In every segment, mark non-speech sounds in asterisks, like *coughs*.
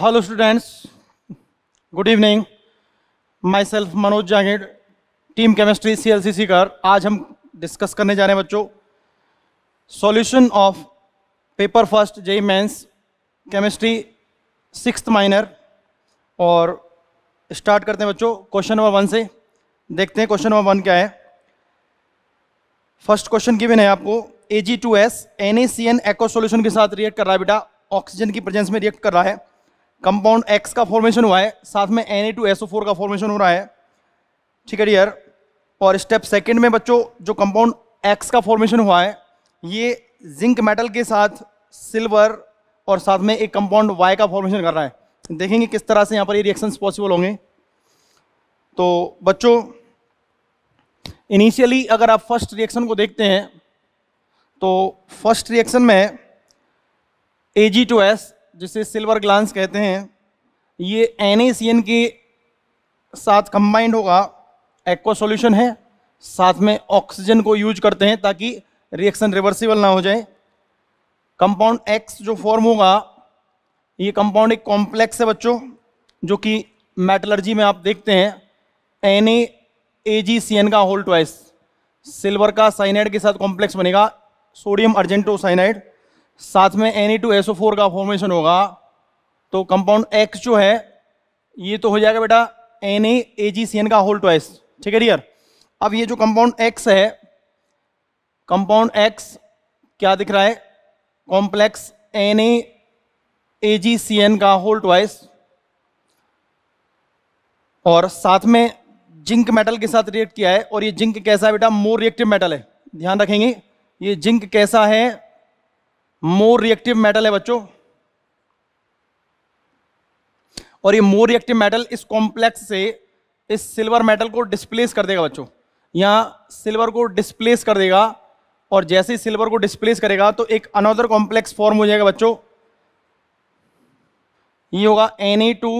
Hello students good evening माई सेल्फ Manoj Jaged team chemistry C L C C कर आज हम डिस्कस करने जा रहे हैं बच्चों solution of paper first JEE mains chemistry six minor और स्टार्ट करते हैं बच्चों क्वेश्चन नंबर वन से देखते हैं क्वेश्चन नंबर वन क्या है फर्स्ट क्वेश्चन की भी है आपको A G two S N A C N एको सोल्यूशन के साथ रिएक्ट कर रहा है बेटा ऑक्सीजन की प्रेजेंस में रिएक्ट कर रहा है कंपाउंड एक्स का फॉर्मेशन हुआ है साथ में एन e का फॉर्मेशन हो रहा है ठीक है डियर और स्टेप सेकंड में बच्चों जो कंपाउंड एक्स का फॉर्मेशन हुआ है ये जिंक मेटल के साथ सिल्वर और साथ में एक कंपाउंड वाई का फॉर्मेशन कर रहा है देखेंगे किस तरह से यहाँ पर ये रिएक्शंस पॉसिबल होंगे तो बच्चों इनिशियली अगर आप फर्स्ट रिएक्शन को देखते हैं तो फर्स्ट रिएक्शन में ए जी टू एस जिसे सिल्वर ग्लांस कहते हैं ये एन के साथ कंबाइंड होगा एक्वा सॉल्यूशन है साथ में ऑक्सीजन को यूज करते हैं ताकि रिएक्शन रिवर्सिबल ना हो जाए कंपाउंड एक्स जो फॉर्म होगा ये कंपाउंड एक कॉम्प्लेक्स है बच्चों जो कि मेटलर्जी में आप देखते हैं N A G C N का होल ट्वाइस सिल्वर का साइनाइड के साथ कॉम्प्लेक्स बनेगा सोडियम अर्जेंटो साइनाइड साथ में एन टू फोर का फॉर्मेशन होगा तो कंपाउंड X जो है ये तो हो जाएगा बेटा N A G C N का होल ट्वाइस ठीक है डियर अब ये जो कंपाउंड X है कंपाउंड X क्या दिख रहा है कॉम्प्लेक्स एन एन का होल ट्वाइस और साथ में जिंक मेटल के साथ रिएक्ट किया है और ये जिंक कैसा है बेटा मोर रिएक्टिव मेटल है ध्यान रखेंगे ये जिंक कैसा है मोर रिएक्टिव मेटल है बच्चों और ये मोर रिएक्टिव मेटल इस कॉम्प्लेक्स से इस सिल्वर मेटल को डिस्प्लेस कर देगा बच्चों यहाँ सिल्वर को डिस्प्लेस कर देगा और जैसे ही सिल्वर को डिस्प्लेस करेगा तो एक अनदर कॉम्प्लेक्स फॉर्म हो जाएगा बच्चों ये होगा N E two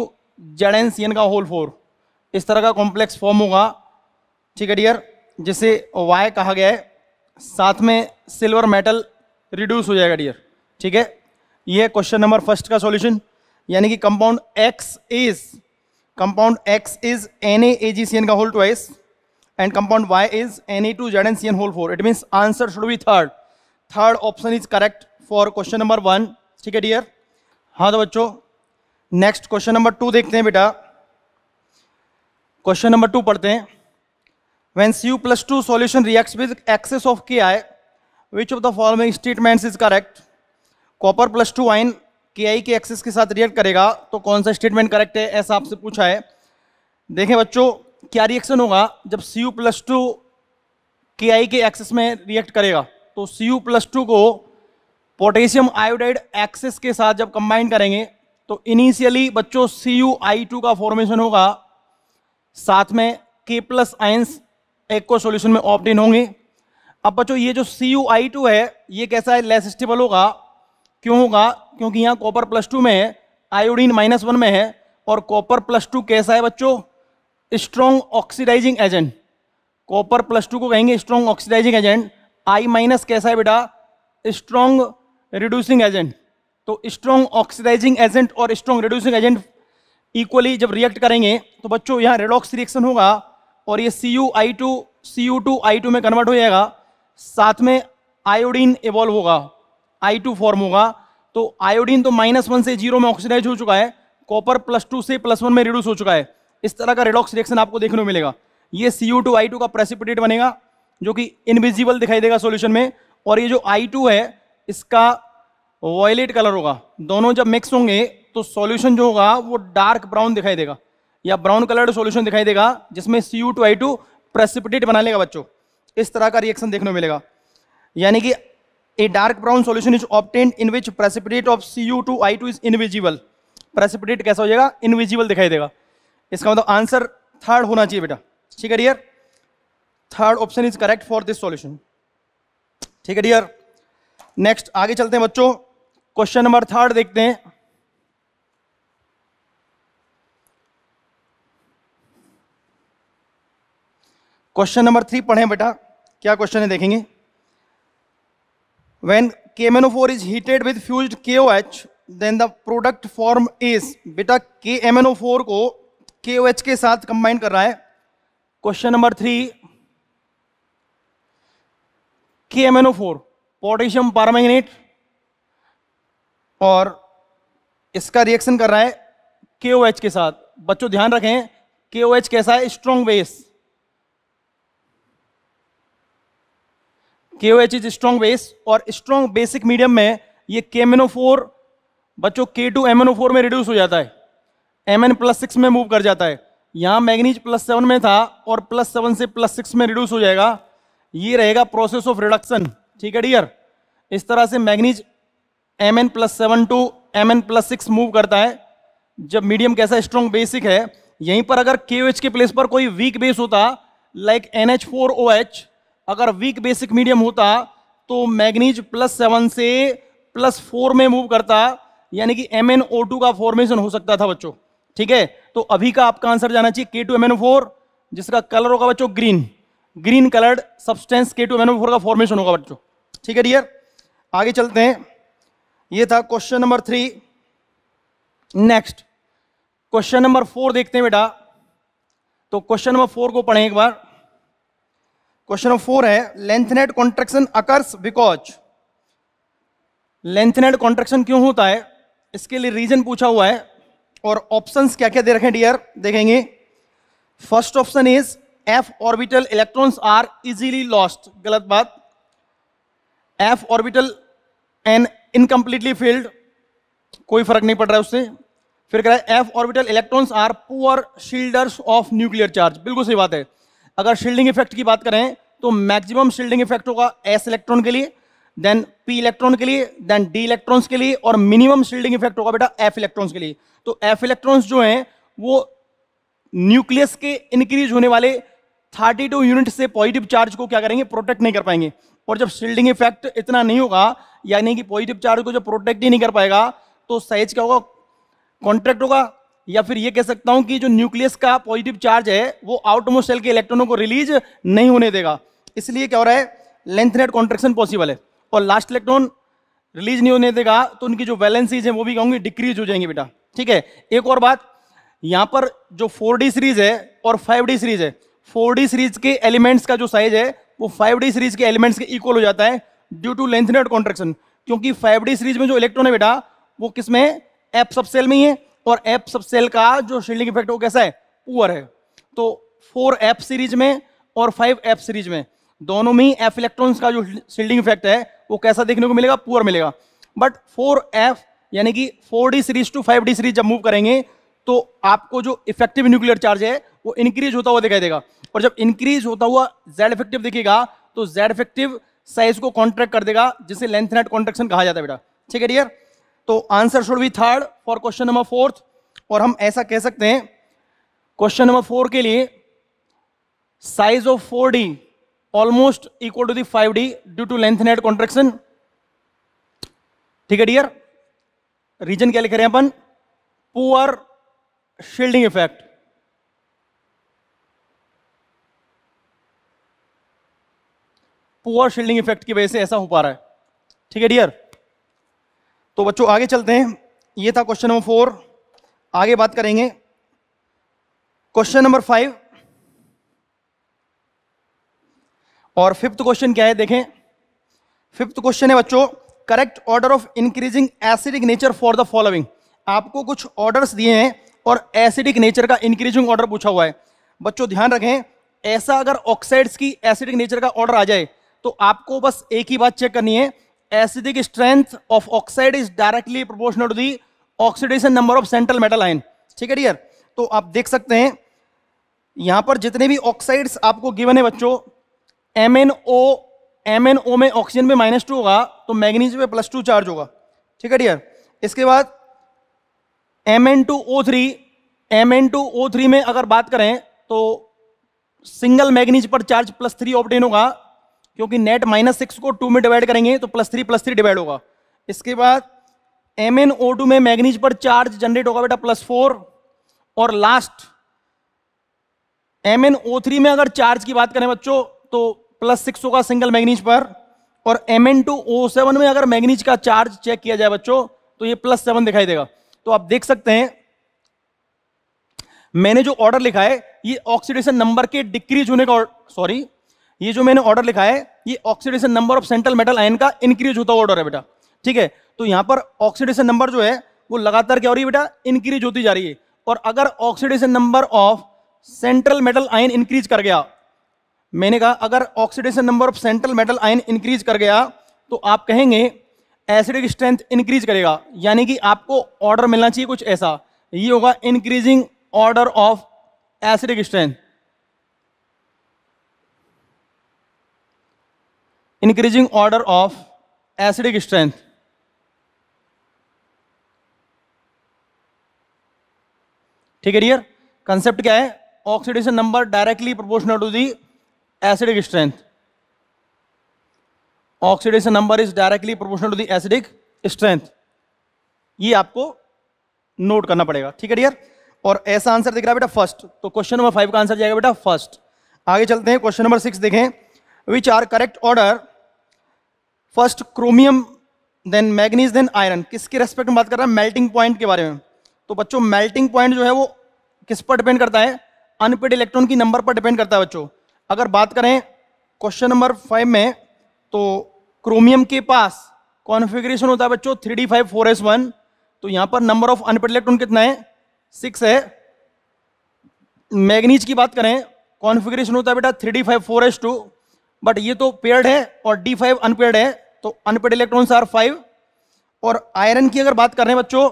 Z N C N का होल फोर इस तरह का कॉम्प्लेक्स फॉर्म होगा ठीक है डियर जिसे वाई कहा गया है साथ में सिल्वर मेटल रिड्यूस हो जाएगा डियर ठीक है ये क्वेश्चन नंबर फर्स्ट का सॉल्यूशन यानी कि compound X is compound X is N A G C N का whole twice and compound Y is N A two Z N C N whole four it means answer should be third third option is correct for question number one ठीक है dear हाँ तो बच्चों next question number two देखते हैं बेटा question number two पढ़ते हैं when C U plus two solution react with excess of K I which of the following statements is correct copper plus two ion K आई के access के साथ react करेगा तो कौन सा स्टेटमेंट करेक्ट है ऐसा आपसे पूछा है देखें बच्चों क्या रिएक्शन होगा जब सी यू प्लस टू के आई के एक्सेस में रिएक्ट करेगा तो सी यू प्लस टू को पोटेशियम आयोडाइड एक्सेस के साथ जब कंबाइन करेंगे तो इनिशियली बच्चों सी यू आई टू का फॉर्मेशन होगा साथ में के प्लस आइंस एक को सोल्यूशन में ऑप्टेन होंगे अब बच्चों ये जो सी यू आई टू है ये कैसा है लेस स्टेबल होगा क्यों होगा क्योंकि यहाँ कॉपर प्लस टू में है आयोडीन माइनस वन में है और कॉपर प्लस टू कैसा है बच्चों strong oxidising agent copper plus two को कहेंगे strong oxidising agent I minus कैसा है बेटा स्ट्रॉन्ग रिड्यूसिंग एजेंट तो स्ट्रॉन्ग ऑक्सीडाइजिंग एजेंट और स्ट्रॉन्ग रिड्यूसिंग एजेंट इक्वली जब रिएक्ट करेंगे तो बच्चों यहाँ रेडॉक्स रिएक्शन होगा और ये C U I two C U two I two में कन्वर्ट हो जाएगा साथ में आयोडीन इवॉल्व होगा आई टू फॉर्म होगा तो आयोडीन तो माइनस वन से जीरो में ऑक्सीडाइज हो चुका है कॉपर प्लस टू से प्लस वन में रिड्यूस हो चुका है इस तरह का रिडॉक्स रिएक्शन आपको देखने को मिलेगा ये C U two I two का प्रेसिपिटेट बनेगा जो कि इनविजिबल दिखाई देगा सोल्यूशन में और ये जो आई टू है इसका वॉयलेट कलर होगा दोनों जब मिक्स होंगे तो सॉल्यूशन जो होगा वो डार्क ब्राउन दिखाई देगा या ब्राउन कलर्ड सॉल्यूशन दिखाई देगा जिसमें C U two I two precipitate बना लेगा बच्चों इस तरह का रिएक्शन देखने को मिलेगा यानी कि a dark brown solution is obtained in which precipitate of C U two I two is invisible precipitate कैसा हो जाएगा इनविजिबल दिखाई देगा इसका मतलब आंसर थर्ड होना चाहिए बेटा ठीक है dear third option is correct for this solution ठीक है डियर नेक्स्ट आगे चलते हैं बच्चों क्वेश्चन नंबर थर्ड देखते हैं क्वेश्चन नंबर थ्री पढ़े बेटा क्या क्वेश्चन है देखेंगे when four heated with fuse K O H then the product form is बेटा K M N O four को एच के साथ कंबाइन कर रहा है क्वेश्चन नंबर थ्री के फोर पोटेशियम पारामैग्नेट और इसका रिएक्शन कर रहा है के ओ एच के साथ बच्चों ध्यान रखें के ओ एच कैसा है strong base K O H is strong base और स्ट्रॉन्ग बेसिक मीडियम में ये फोर बच्चों के टू एम फोर में रिड्यूस हो जाता है एम एन प्लस सिक्स में मूव कर जाता है यहाँ मैग्नीज प्लस सेवन में था और प्लस सेवन से प्लस सिक्स में रिड्यूस हो जाएगा ये रहेगा प्रोसेस ऑफ रिडक्शन ठीक है डियर इस तरह से manganese M N plus seven two M N plus six move करता है जब मीडियम कैसा स्ट्रॉन्ग बेसिक है यहीं पर अगर के ओ एच के प्लेस पर कोई वीक बेस होता like N H four O H अगर वीक बेसिक मीडियम होता तो मैग्नीज प्लस सेवन से प्लस फोर में मूव करता यानी कि एम एन ओ टू का फॉर्मेशन हो सकता था बच्चों ठीक है तो अभी का आपका आंसर जाना चाहिए K two M N four जिसका कलर होगा बच्चों green green coloured substance K two M four का फॉर्मेशन होगा बच्चों ठीक है डियर आगे चलते हैं ये था question number three next question number four देखते हैं बेटा तो क्वेश्चन नंबर फोर को पढ़ें एक बार क्वेश्चन नंबर फोर है lanthanide contraction occurs because lanthanide contraction क्यों होता है इसके लिए रीजन पूछा हुआ है और ऑप्शंस क्या क्या दे रखे डियर देखेंगे first option is F orbital electrons are easily lost गलत बात F orbital and incompletely filled कोई फर्क नहीं पड़ रहा है उससे फिर कह रहा है F orbital electrons are poor shielders of nuclear charge बिल्कुल सही बात है अगर शील्डिंग इफेक्ट की बात करें तो मैक्सिमम शील्डिंग इफेक्ट होगा एस इलेक्ट्रॉन के लिए देन पी इलेक्ट्रॉन के लिए देन डी इलेक्ट्रॉन्स के लिए और मिनिमम शील्डिंग इफेक्ट होगा बेटा एफ इलेक्ट्रॉन्स के लिए तो एफ इलेक्ट्रॉन्स जो हैं वो न्यूक्लियस के इंक्रीज होने वाले 32 यूनिट से पॉजिटिव चार्ज को क्या करेंगे प्रोटेक्ट नहीं कर पाएंगे और जब शील्डिंग इफेक्ट इतना नहीं होगा यानी कि पॉजिटिव चार्ज को जब प्रोटेक्ट ही नहीं कर पाएगा तो साइज क्या होगा कॉन्ट्रैक्ट होगा या फिर ये कह सकता हूं कि जो न्यूक्लियस का पॉजिटिव चार्ज है वो आउटमोस्ट सेल के इलेक्ट्रॉनों को रिलीज नहीं होने देगा इसलिए क्या हो रहा है लेंथ नेट कॉन्ट्रेक्शन पॉसिबल है और लास्ट इलेक्ट्रॉन रिलीज नहीं होने देगा तो उनकी जो वैलेंसीज है वो भी कहूंगी डिक्रीज हो जाएंगे बेटा ठीक है एक और बात यहां पर जो फोर सीरीज है और फाइव सीरीज है फोर सीरीज के एलिमेंट्स का जो साइज है वो फाइव सीरीज के एलिमेंट्स के इक्वल हो जाता है due to lanthanide contraction क्योंकि फाइव सीरीज में जो इलेक्ट्रॉन है बेटा वो किसमें एप सबसेल में ही है और एप सब सेल का जो शील्डिंग इफेक्ट वो कैसा है पुअर है तो फोर एप सीरीज में और फाइव एप सीरीज में दोनों में एफ इलेक्ट्रॉन्स का जो शील्डिंग इफेक्ट है वो कैसा देखने को मिलेगा पुअर मिलेगा बट फोर एफ यानी कि four D series to five D series जब मूव करेंगे तो आपको जो इफेक्टिव न्यूक्लियर चार्ज है वो इंक्रीज होता हुआ दिखाई देगा और जब इंक्रीज होता हुआ जेड इफेक्टिव दिखेगा तो जेड इफेक्टिव साइज को कॉन्ट्रैक्ट कर देगा जिसे लेंथ नेट कॉन्ट्रेक्शन कहा जाता है बेटा ठीक है डियर तो answer should be third for question number fourth और हम ऐसा कह सकते हैं क्वेश्चन नंबर फोर के लिए size of four D almost equal to five D due to lanthanide contraction ठीक है डियर रीजन क्या लिख रहे हैं अपन poor shielding effect poor shielding effect की वजह से ऐसा हो पा रहा है ठीक है डियर तो बच्चों आगे चलते हैं ये था क्वेश्चन नंबर फोर आगे बात करेंगे क्वेश्चन नंबर फाइव और फिफ्थ क्वेश्चन क्या है देखें फिफ्थ क्वेश्चन है बच्चों correct order of increasing acidic nature for the following आपको कुछ ऑर्डर्स दिए हैं और एसिडिक नेचर का इंक्रीजिंग ऑर्डर पूछा हुआ है बच्चों ध्यान रखें ऐसा अगर ऑक्साइड्स की एसिडिक नेचर का ऑर्डर आ जाए तो आपको बस एक ही बात चेक करनी है acidic strength of oxide is directly proportional to the oxidation number of central metal ion ठीक है डियर तो आप देख सकते हैं यहां पर जितने भी ऑक्साइड्स आपको गिवन है बच्चों M N O M N O में ऑक्सीजन पे माइनस टू होगा तो मैग्नीज पे प्लस टू चार्ज होगा ठीक है डियर इसके बाद M N two O three M N two O three में अगर बात करें तो सिंगल मैग्नीज पर चार्ज प्लस थ्री ऑप्टेन होगा क्योंकि नेट माइनस सिक्स को टू में डिवाइड करेंगे तो plus three plus three divide होगा इसके बाद एम एन ओ टू में मैग्नीज पर चार्ज जनरेट होगा बेटा प्लस फोर और last M N O three में अगर चार्ज की बात करें बच्चों तो प्लस सिक्स होगा सिंगल मैग्नीज पर और M N two O seven में अगर मैग्नीज का चार्ज चेक किया जाए बच्चों तो ये प्लस सेवन दिखाई देगा तो आप देख सकते हैं मैंने जो ऑर्डर लिखा है ये ऑक्सीडेशन नंबर के डिक्रीज होने का सॉरी ये जो मैंने ऑर्डर लिखा है ये oxidation number of central metal ion का इंक्रीज होता हुआ ऑर्डर है बेटा ठीक है तो यहाँ पर ऑक्सीडेशन नंबर जो है वो लगातार क्या हो रही है बेटा इंक्रीज होती जा रही है और अगर oxidation number of central metal ion increase कर गया मैंने कहा अगर oxidation number of central metal ion increase कर गया तो आप कहेंगे एसिडिक स्ट्रेंथ इंक्रीज करेगा यानी कि आपको ऑर्डर मिलना चाहिए कुछ ऐसा ये होगा increasing order of acidic strength increasing order of acidic strength ठीक है डियर कंसेप्ट क्या है oxidation number directly proportional to the acidic strength oxidation number is directly proportional to the acidic strength ये आपको नोट करना पड़ेगा ठीक है डियर और ऐसा आंसर दिख रहा है बेटा फर्स्ट तो क्वेश्चन नंबर फाइव का आंसर जाएगा बेटा फर्स्ट आगे चलते हैं क्वेश्चन नंबर सिक्स देखें which are correct order first chromium then manganese then iron किसके रेस्पेक्ट में बात कर रहा है मेल्टिंग पॉइंट के बारे में तो बच्चों मेल्टिंग पॉइंट जो है वो किस पर डिपेंड करता है अनपेड इलेक्ट्रॉन की नंबर पर डिपेंड करता है बच्चों अगर बात करें क्वेश्चन नंबर फाइव में तो क्रोमियम के पास कॉन्फिग्रेशन होता है बच्चों three D five four S one तो यहां पर नंबर ऑफ अनपेड इलेक्ट्रॉन कितना है सिक्स है मैग्नीज की बात करें कॉन्फिग्रेशन होता है बेटा three D five four S two but ये तो पेयर्ड है और डी फाइव अनपेयर्ड है तो अनपेड इलेक्ट्रॉन्स आर फाइव और आयरन की अगर बात कर रहे हैं बच्चों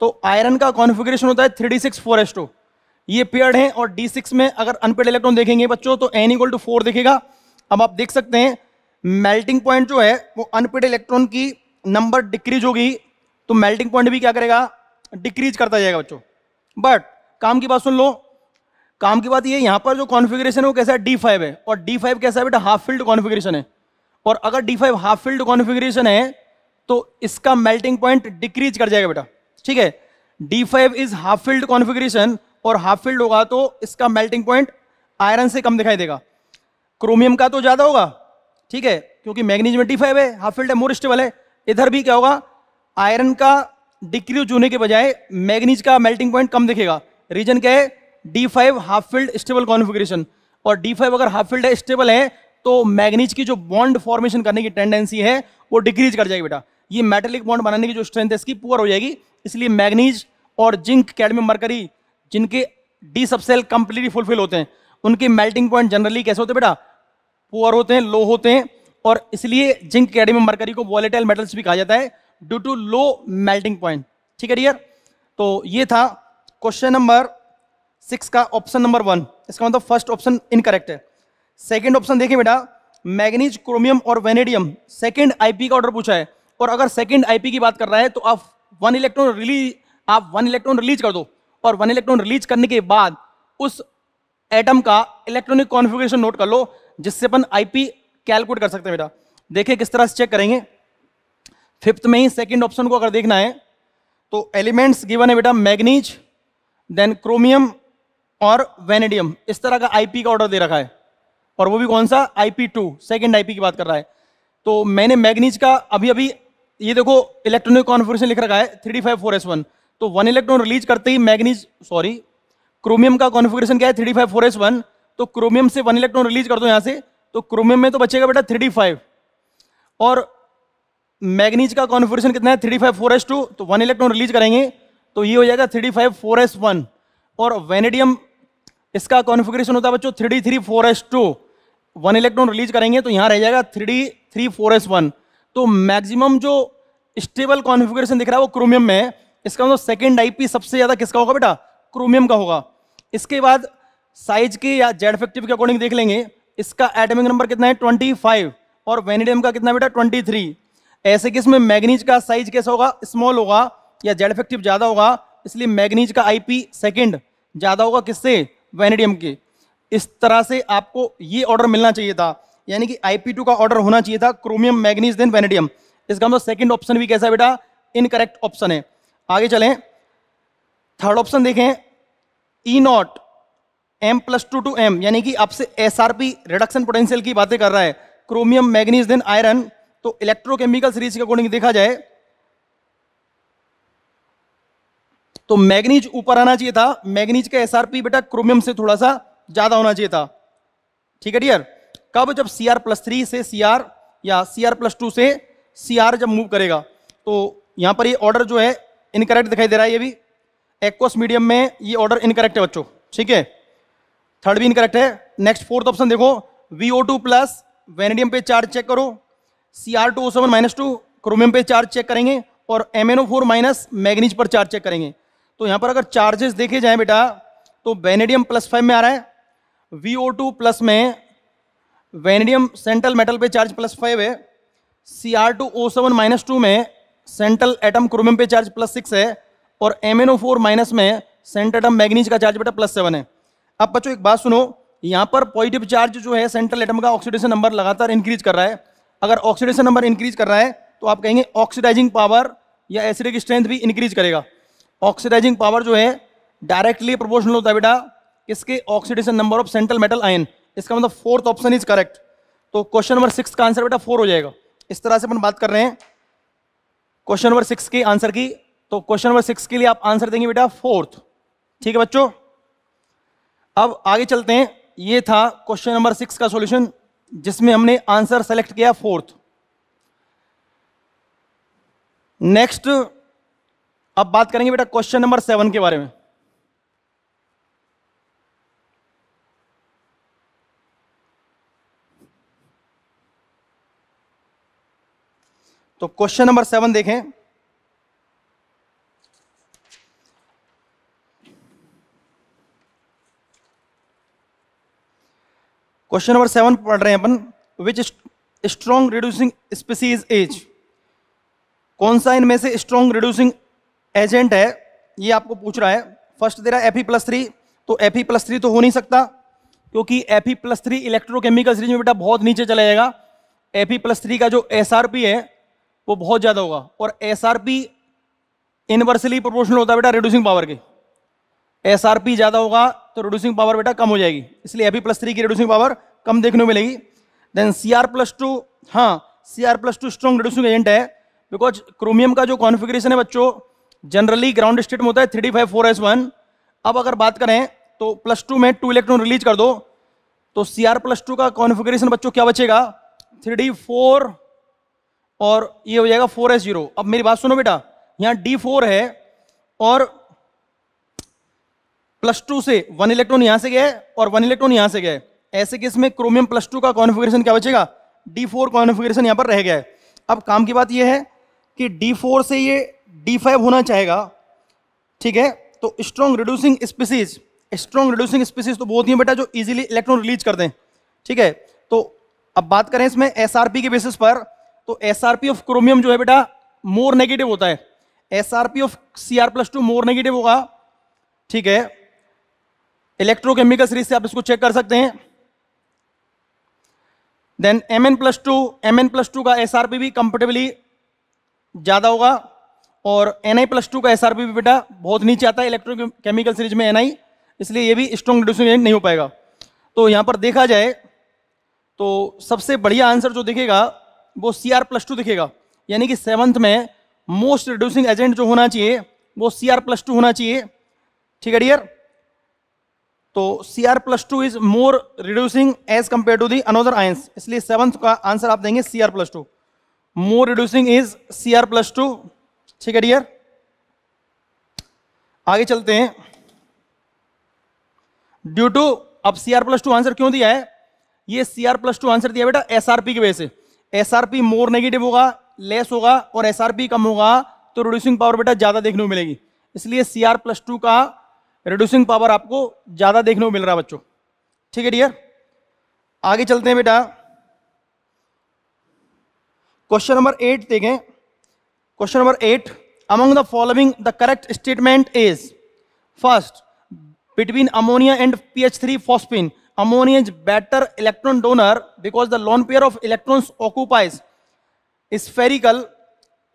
तो आयरन का कॉन्फिग्रेशन होता है three D six four S two ये पेयर्ड है और डी सिक्स में अगर अनपेड इलेक्ट्रॉन देखेंगे बच्चों तो एन इक्वल टू फोर देखेगा अब आप देख सकते हैं मेल्टिंग पॉइंट जो है वो अनपेड इलेक्ट्रॉन की नंबर डिक्रीज होगी तो मेल्टिंग पॉइंट भी क्या करेगा डिक्रीज करता जाएगा बच्चों बट काम की बात सुन लो काम की बात ये यहाँ पर जो कॉन्फ़िगरेशन है वो कैसा है डी फाइव है और डी फाइव कैसा है बेटा हाफ फील्ड कॉन्फ़िगरेशन है और अगर D five half filled configuration है तो इसका मेल्टिंग पॉइंट डिक्रीज कर जाएगा बेटा ठीक है D five is half filled configuration और हाफ फील्ड होगा तो इसका मेल्टिंग पॉइंट आयरन से कम दिखाई देगा क्रोमियम का तो ज़्यादा होगा ठीक है क्योंकि मैग्नीज में डी फाइव है हाफ फील्ड है मोर स्टेबल है इधर भी क्या होगा आयरन का डिक्रीज होने के बजाय मैग्नीज का मेल्टिंग पॉइंट कम दिखेगा रीजन क्या है D five half filled stable configuration और डी फाइव अगर हाफ फील्ड है स्टेबल है तो मैग्नीज की जो बॉन्ड फॉर्मेशन करने की टेंडेंसी है वो डिक्रीज कर जाएगी बेटा ये मेटेलिक बॉन्ड बनाने की जो स्ट्रेंथ है इसकी पुअर हो जाएगी इसलिए मैग्नीज और जिंक कैडमियम मरकरी जिनके डी सबसेल कंप्लीटली फुलफिल होते हैं उनके मेल्टिंग पॉइंट जनरली कैसे होते हैं बेटा पुअर होते हैं लो होते हैं और इसलिए जिंक कैडमियम मरकरी को वॉलेटाइल मेटल्स भी कहा जाता है due to low melting point ठीक है डियर तो ये था क्वेश्चन नंबर सिक्स का ऑप्शन नंबर वन इसका मतलब फर्स्ट ऑप्शन इनकरेक्ट है सेकेंड ऑप्शन देखिए बेटा मैग्नीज क्रोमियम और वेनेडियम सेकेंड आईपी का ऑर्डर पूछा है और अगर सेकेंड आईपी की बात कर रहा है तो आप वन इलेक्ट्रॉन रिलीज आप वन इलेक्ट्रॉन रिलीज कर दो और वन इलेक्ट्रॉन रिलीज करने के बाद उस एटम का इलेक्ट्रॉनिक कॉन्फिग्रेशन नोट कर लो जिससे अपन आईपी कैलकुलेट कर सकते हैं बेटा देखे किस तरह से चेक करेंगे फिफ्थ में ही सेकेंड ऑप्शन को अगर देखना है तो एलिमेंट्स गिवन है बेटा मैग्नीज देन क्रोमियम और वेनेडियम इस तरह का आईपी का ऑर्डर दे रखा है और वो भी कौन सा आईपी टू सेकेंड आईपी की बात कर रहा है तो मैंने मैग्नीज का अभी अभी ये देखो इलेक्ट्रॉनिक कॉन्फिग्रेशन लिख रखा है three five four S one तो वन इलेक्ट्रॉन रिलीज करते ही मैग्नीज सॉरी क्रोमियम का कॉन्फिग्रेशन क्या है three five four S one तो क्रोमियम से वन इलेक्ट्रॉन रिलीज कर दो यहाँ से तो क्रोमियम में तो बचेगा बेटा थ्री फाइव और मैग्नीज का कॉन्फिग्रेशन कितना है three five four S two तो वन इलेक्ट्रॉन रिलीज करेंगे तो ये हो जाएगा three five four S one और वेनेडियम इसका कॉन्फ़िगरेशन होता है बच्चों three d three four S two one electron release करेंगे तो यहाँ रह जाएगा three d three four S one तो मैक्सिमम जो स्टेबल कॉन्फ़िगरेशन दिख रहा है वो क्रोमियम में है इसका मतलब सेकेंड आईपी सबसे ज़्यादा किसका होगा बेटा क्रोमियम का होगा इसके बाद साइज के या जेड इफेक्टिव के अकॉर्डिंग देख लेंगे इसका एटमिक नंबर कितना है ट्वेंटी फाइव और वेनेडियम का कितना बेटा ट्वेंटी थ्री ऐसे कि इसमें मैगनीज का साइज कैसा होगा स्मॉल होगा या जेड इफेक्टिव ज़्यादा होगा इसलिए मैग्नीज का पी सेकेंड ज़्यादा होगा किससे वेनेडियम के इस तरह से आपको ये ऑर्डर मिलना चाहिए था यानी कि आई का ऑर्डर होना चाहिए था क्रोमियम मैग्नीज देन वेनेडियम इसका मतलब सेकेंड ऑप्शन भी कैसा बेटा इनकरेक्ट ऑप्शन है आगे चलें थर्ड ऑप्शन देखें E naught M plus two to M यानी कि आपसे S R P reduction potential की बातें कर रहा है क्रोमियम मैग्नीज देन आयरन तो इलेक्ट्रोकेमिकल सीरीज के अकॉर्डिंग देखा जाए तो मैग्नीज ऊपर आना चाहिए था मैग्नीज का एसआरपी बेटा क्रोमियम से थोड़ा सा ज्यादा होना चाहिए था ठीक है डियर कब जब सी आर प्लस थ्री से सी आर या सी आर प्लस टू से सी आर जब मूव करेगा तो यहां पर ये ऑर्डर जो है इनकरेक्ट दिखाई दे रहा है ये भी एक्वस मीडियम में ये ऑर्डर इनकरेक्ट है बच्चों ठीक है थर्ड भी इनकरेक्ट है नेक्स्ट फोर्थ ऑप्शन देखो V O two plus vanadium पे चार्ज चेक करो C R two O seven minus two chromium पे चार्ज चेक करेंगे और M N O four minus manganese पर चार्ज चेक करेंगे तो यहां पर अगर चार्जेस देखे जाए बेटा तो वेनेडियम प्लस फाइव में आ रहा है वी ओ टू प्लस में वेनेडियम सेंट्रल मेटल पे चार्ज प्लस फाइव है C R two O seven minus two में सेंट्रल एटम क्रोमियम पे चार्ज प्लस सिक्स है और M N O four minus में सेंट्रल एटम मैग्नीज का charge बेटा प्लस सेवन है अब बच्चों एक बात सुनो यहाँ पर पॉजिटिव चार्ज जो है सेंट्रल एटम का ऑक्सीडेशन नंबर लगातार इंक्रीज कर रहा है अगर ऑक्सीडेशन नंबर इंक्रीज कर रहा है तो आप कहेंगे ऑक्सीडाइजिंग पावर या एसिडिक स्ट्रेंथ भी इंक्रीज करेगा ऑक्सीडाइजिंग पावर जो है डायरेक्टली प्रोपोर्शनल होता है बेटा किसके oxidation number of central metal ion इसका मतलब फोर्थ ऑप्शन इज करेक्ट तो क्वेश्चन नंबर सिक्स का आंसर बेटा फोर हो जाएगा इस तरह से अपन बात कर रहे हैं क्वेश्चन नंबर सिक्स के आंसर की तो क्वेश्चन नंबर सिक्स के लिए आप आंसर देंगे बेटा फोर्थ ठीक है बच्चों अब आगे चलते हैं ये था क्वेश्चन नंबर सिक्स का सॉल्यूशन जिसमें हमने आंसर सेलेक्ट किया फोर्थ नेक्स्ट अब बात करेंगे बेटा क्वेश्चन नंबर सेवन के बारे में तो क्वेश्चन नंबर सेवन देखें क्वेश्चन नंबर सेवन पढ़ रहे हैं अपन which strong reducing species as कौन सा इनमें से स्ट्रॉन्ग रिड्यूसिंग एजेंट है ये आपको पूछ रहा है फर्स्ट दे रहा है एफ ई प्लस थ्री तो एफ ई प्लस थ्री तो हो नहीं सकता क्योंकि F E plus three electrochemical series में बेटा बहुत नीचे चला जाएगा एफ ई प्लस थ्री का जो एस आर पी है वो बहुत ज़्यादा होगा और S R P inversely proportional होता है बेटा रिड्यूसिंग पावर के एस आर पी ज़्यादा होगा तो रिड्यूसिंग पावर बेटा कम हो जाएगी इसलिए एफ ई प्लस थ्री की रिड्यूसिंग पावर कम देखने को मिलेगी then C R plus two हाँ C R plus two strong reducing agent है बिकॉज क्रोमियम का जो कॉन्फिग्रेशन है बच्चों जनरली ग्राउंड स्टेट में होता है three five four S one अब अगर बात करें तो प्लस टू में टू इलेक्ट्रॉन रिलीज कर दो तो सी आर प्लस टू का कॉन्फिगरेशन बच्चों क्या बचेगा थ्री डी फोर और ये हो जाएगा फोर एस जीरो अब मेरी बात सुनो बेटा यहाँ डी फोर है और प्लस टू से वन इलेक्ट्रॉन यहां से गए और वन इलेक्ट्रॉन यहां से गए ऐसे केस में क्रोमियम प्लस टू का कॉन्फिगरेशन क्या बचेगा डी फोर कॉन्फिगरेशन यहाँ पर रह गया है अब काम की बात यह है कि डी फोर से ये डी फाइव होना चाहेगा ठीक है तो strong reducing species strong reducing species तो बहुत ही बेटा जो इजीली इलेक्ट्रॉन रिलीज कर दें ठीक है तो अब बात करें इसमें एस के बेसिस पर तो एस ऑफ क्रोमियम जो है बेटा मोर नेगेटिव होता है S of C R plus two more negative होगा ठीक है इलेक्ट्रोकेमिकल सीरीज से आप इसको चेक कर सकते हैं then M N plus two M N plus two का एस आर पी भी कंफर्टेबली ज़्यादा होगा और एन आई प्लस टू का एस आर पी भी बेटा बहुत नीचे आता है इलेक्ट्रोकेमिकल सीरीज में एन आई इसलिए ये भी स्ट्रॉन्ग रिड्यूसिंग एजेंट नहीं हो पाएगा तो यहाँ पर देखा जाए तो सबसे बढ़िया आंसर जो दिखेगा वो सी आर प्लस टू दिखेगा यानी कि सेवन्थ में मोस्ट रिड्यूसिंग एजेंट जो होना चाहिए वो सी आर प्लस टू होना चाहिए ठीक है डियर तो C R plus two is more reducing as compare to the another ions इसलिए सेवन्थ का आंसर आप देंगे C R plus two more reducing is C R plus two ठीक है डियर आगे चलते हैं ड्यू टू अब C R plus two answer क्यों दिया है ये C R plus two answer दिया बेटा एस आर पी की वजह से S R P more negative होगा लेस होगा और एस आर पी कम होगा तो रिड्यूसिंग पावर बेटा ज़्यादा देखने को मिलेगी इसलिए सी आर प्लस टू का रिड्यूसिंग पावर आपको ज़्यादा देखने को मिल रहा है बच्चों ठीक है डियर आगे चलते हैं बेटा क्वेश्चन नंबर एट देखें Question number 8. Among the following, the correct statement is first, between ammonia and PH3 phosphine, ammonia is better electron donor because the lone pair of electrons occupies spherical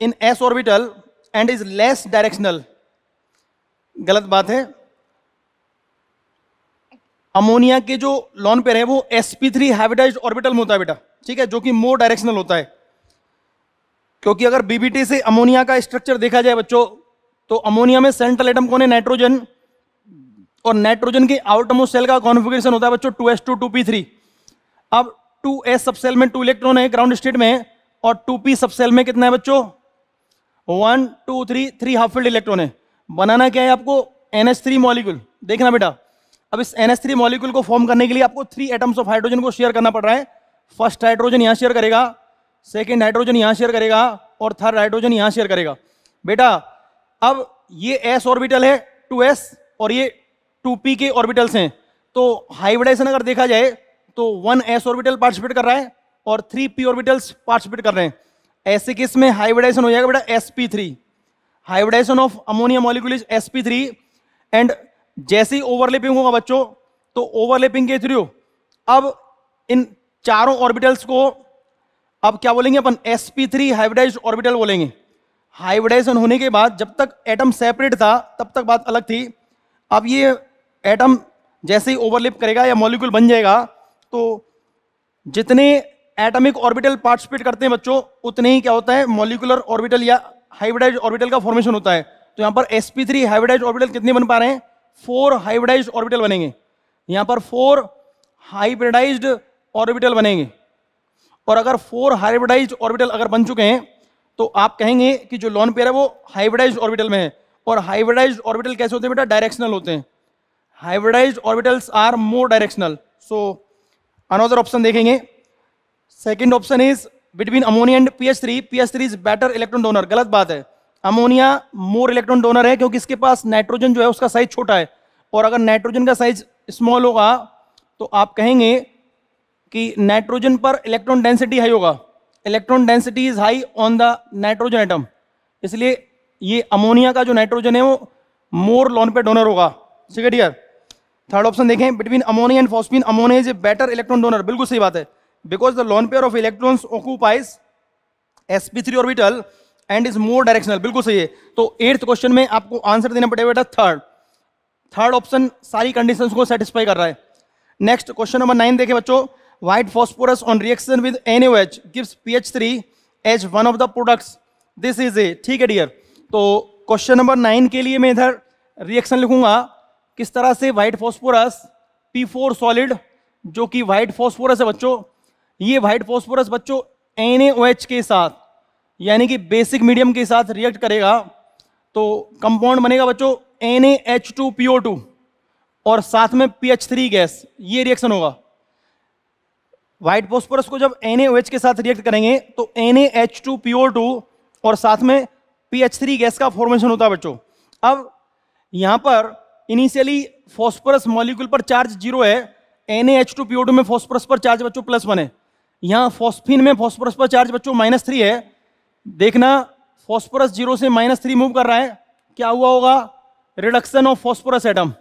in s orbital and is less directional. गलत बात है ammonia के जो lone pair है वो sp3 three orbital में होता है बेटा ठीक है जो कि मोर डायरेक्शनल होता है क्योंकि अगर बीबीटी से अमोनिया का स्ट्रक्चर देखा जाए बच्चों तो अमोनिया में सेंट्रल एटम कौन है नाइट्रोजन और नाइट्रोजन के आउटमोस्ट सेल का कॉन्फिगुरेशन होता है बच्चों two S two two p three अब टू एस सबसेल में टू इलेक्ट्रॉन है ग्राउंड स्टेट में और टू पी सबसेल में कितना है बच्चों one two three three half filled electron है बनाना क्या है आपको एन थ्री मॉलिक्यूल देखना बेटा अब इस एन एस थ्री मॉलिक्यूल को फॉर्म करने के लिए आपको थ्री एटम्स ऑफ हाइड्रोजन को शेयर करना पड़ रहा है फर्स्ट हाइड्रोजन यहां शेयर करेगा सेकेंड हाइड्रोजन यहाँ शेयर करेगा और थर्ड हाइड्रोजन यहाँ शेयर करेगा बेटा अब ये एस ऑर्बिटल है टू एस और ये टू पी के ऑर्बिटल्स हैं तो हाइब्रिडाइजेशन अगर देखा जाए तो वन एस ऑर्बिटल पार्टिसिपेट कर रहा है और थ्री पी ऑर्बिटल्स पार्टिसिपेट कर रहे हैं ऐसे केस में हाइब्रिडाइजेशन हो जाएगा बेटा s p three hybridisation of ammonia molecule is s p three and जैसे ही ओवरलेपिंग होगा बच्चों तो ओवरलेपिंग के थ्रू अब इन चारों ऑर्बिटल्स को अब क्या बोलेंगे अपन sp3 हाइब्रिडाइज ऑर्बिटल बोलेंगे हाइब्रिडाइजेशन होने के बाद जब तक एटम सेपरेट था तब तक बात अलग थी अब ये एटम जैसे ही ओवरलिप करेगा या मॉलिक्यूल बन जाएगा तो जितने एटमिक ऑर्बिटल पार्टिसिपेट करते हैं बच्चों उतने ही क्या होता है मॉलिकुलर ऑर्बिटल या हाइब्रिडाइज ऑर्बिटल का फॉर्मेशन होता है तो यहाँ पर sp3 हाइब्रिडाइज ऑर्बिटल कितने बन पा रहे हैं फोर हाइब्रिडाइज ऑर्बिटल बनेंगे यहाँ पर फोर हाइब्रिडाइज्ड ऑर्बिटल बनेंगे और अगर फोर हाइब्रिडाइज ऑर्बिटल अगर बन चुके हैं तो आप कहेंगे कि जो लॉन पेयर है वो हाइब्रिडाइज ऑर्बिटल में है और हाइब्रिडाइज ऑर्बिटल कैसे होते हैं बेटा डायरेक्शनल होते हैं hybridised orbitals are more directional so another option देखेंगे second option is between ammonia and P three P S three is better electron donor गलत बात है अमोनिया मोर इलेक्ट्रॉन डोनर है क्योंकि इसके पास नाइट्रोजन जो है उसका साइज छोटा है और अगर नाइट्रोजन का साइज स्मॉल होगा तो आप कहेंगे कि नाइट्रोजन पर इलेक्ट्रॉन डेंसिटी हाई होगा electron density is high on the nitrogen atom इसलिए ये अमोनिया का जो नाइट्रोजन है वो मोर लॉन पे डोनर होगा ठीक है डियर थर्ड ऑप्शन देखें between ammonia and phosphine ammonia is a better electron donor बिल्कुल सही बात है because the lone pair of electrons occupies s p three orbital and is more directional बिल्कुल सही है तो एट्थ क्वेश्चन में आपको आंसर देना पड़ेगा बेटा थर्ड थर्ड ऑप्शन सारी कंडीशंस को सेटिस्फाई कर रहा है नेक्स्ट क्वेश्चन नंबर नाइन देखें बच्चों White phosphorus on reaction with NaOH gives PH3 as one of the products. This is a ठीक है डियर तो क्वेश्चन नंबर नाइन के लिए मैं इधर रिएक्शन लिखूंगा किस तरह से व्हाइट फॉस्फोरस P4 सॉलिड जो कि व्हाइट फॉस्फोरस है बच्चों ये व्हाइट फॉस्फोरस बच्चों NaOH के साथ यानी कि बेसिक मीडियम के साथ रिएक्ट करेगा तो कंपाउंड बनेगा बच्चों NaH2PO2 और साथ में PH3 गैस ये रिएक्शन होगा व्हाइट फॉस्फोरस को जब एन के साथ रिएक्ट करेंगे तो एन एच टू टू और साथ में पी एच थ्री गैस का फॉर्मेशन होता है बच्चों अब यहाँ पर इनिशियली फॉस्फोरस मॉलिक्यूल पर चार्ज जीरो है N H two pure two में फॉस्फोरस पर चार्ज बच्चों प्लस वन है यहाँ फॉस्फिन में फॉस्फोरस पर चार्ज बच्चों माइनस थ्री है देखना फॉस्फोरस जीरो से माइनस थ्री मूव कर रहा है क्या हुआ होगा reduction of phosphorus atom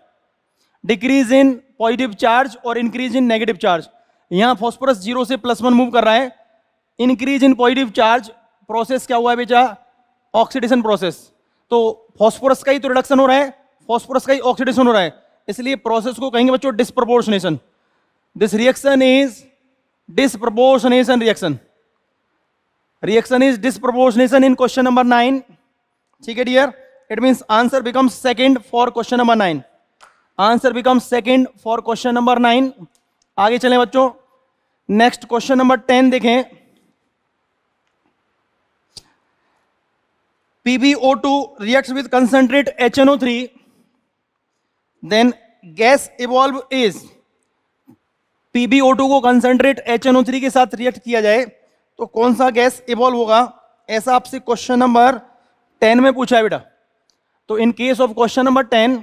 decrease in positive charge और इंक्रीज इन नेगेटिव चार्ज यहां फॉस्फोरस जीरो से प्लस वन मूव कर रहा है increase in positive charge process क्या हुआ है ऑक्सीडेशन प्रोसेस तो फॉस्फोरस का ही तो रिडक्शन हो रहा है फॉस्फोरस का ही ऑक्सीडेशन हो रहा है इसलिए प्रोसेस को कहेंगे बच्चों disproportionation this reaction is disproportionation reaction reaction is disproportionation in question number nine ठीक है dear it means answer becomes second for question number nine answer becomes second for question number nine आगे चलें बच्चों next question number ten देखें PbO2 reacts with concentrate HNO3 then gas evolve is PbO2 को concentrate HNO3 के साथ react किया जाए तो कौन सा गैस इवॉल्व होगा ऐसा आपसे क्वेश्चन नंबर टेन में पूछा है बेटा तो in case of question number ten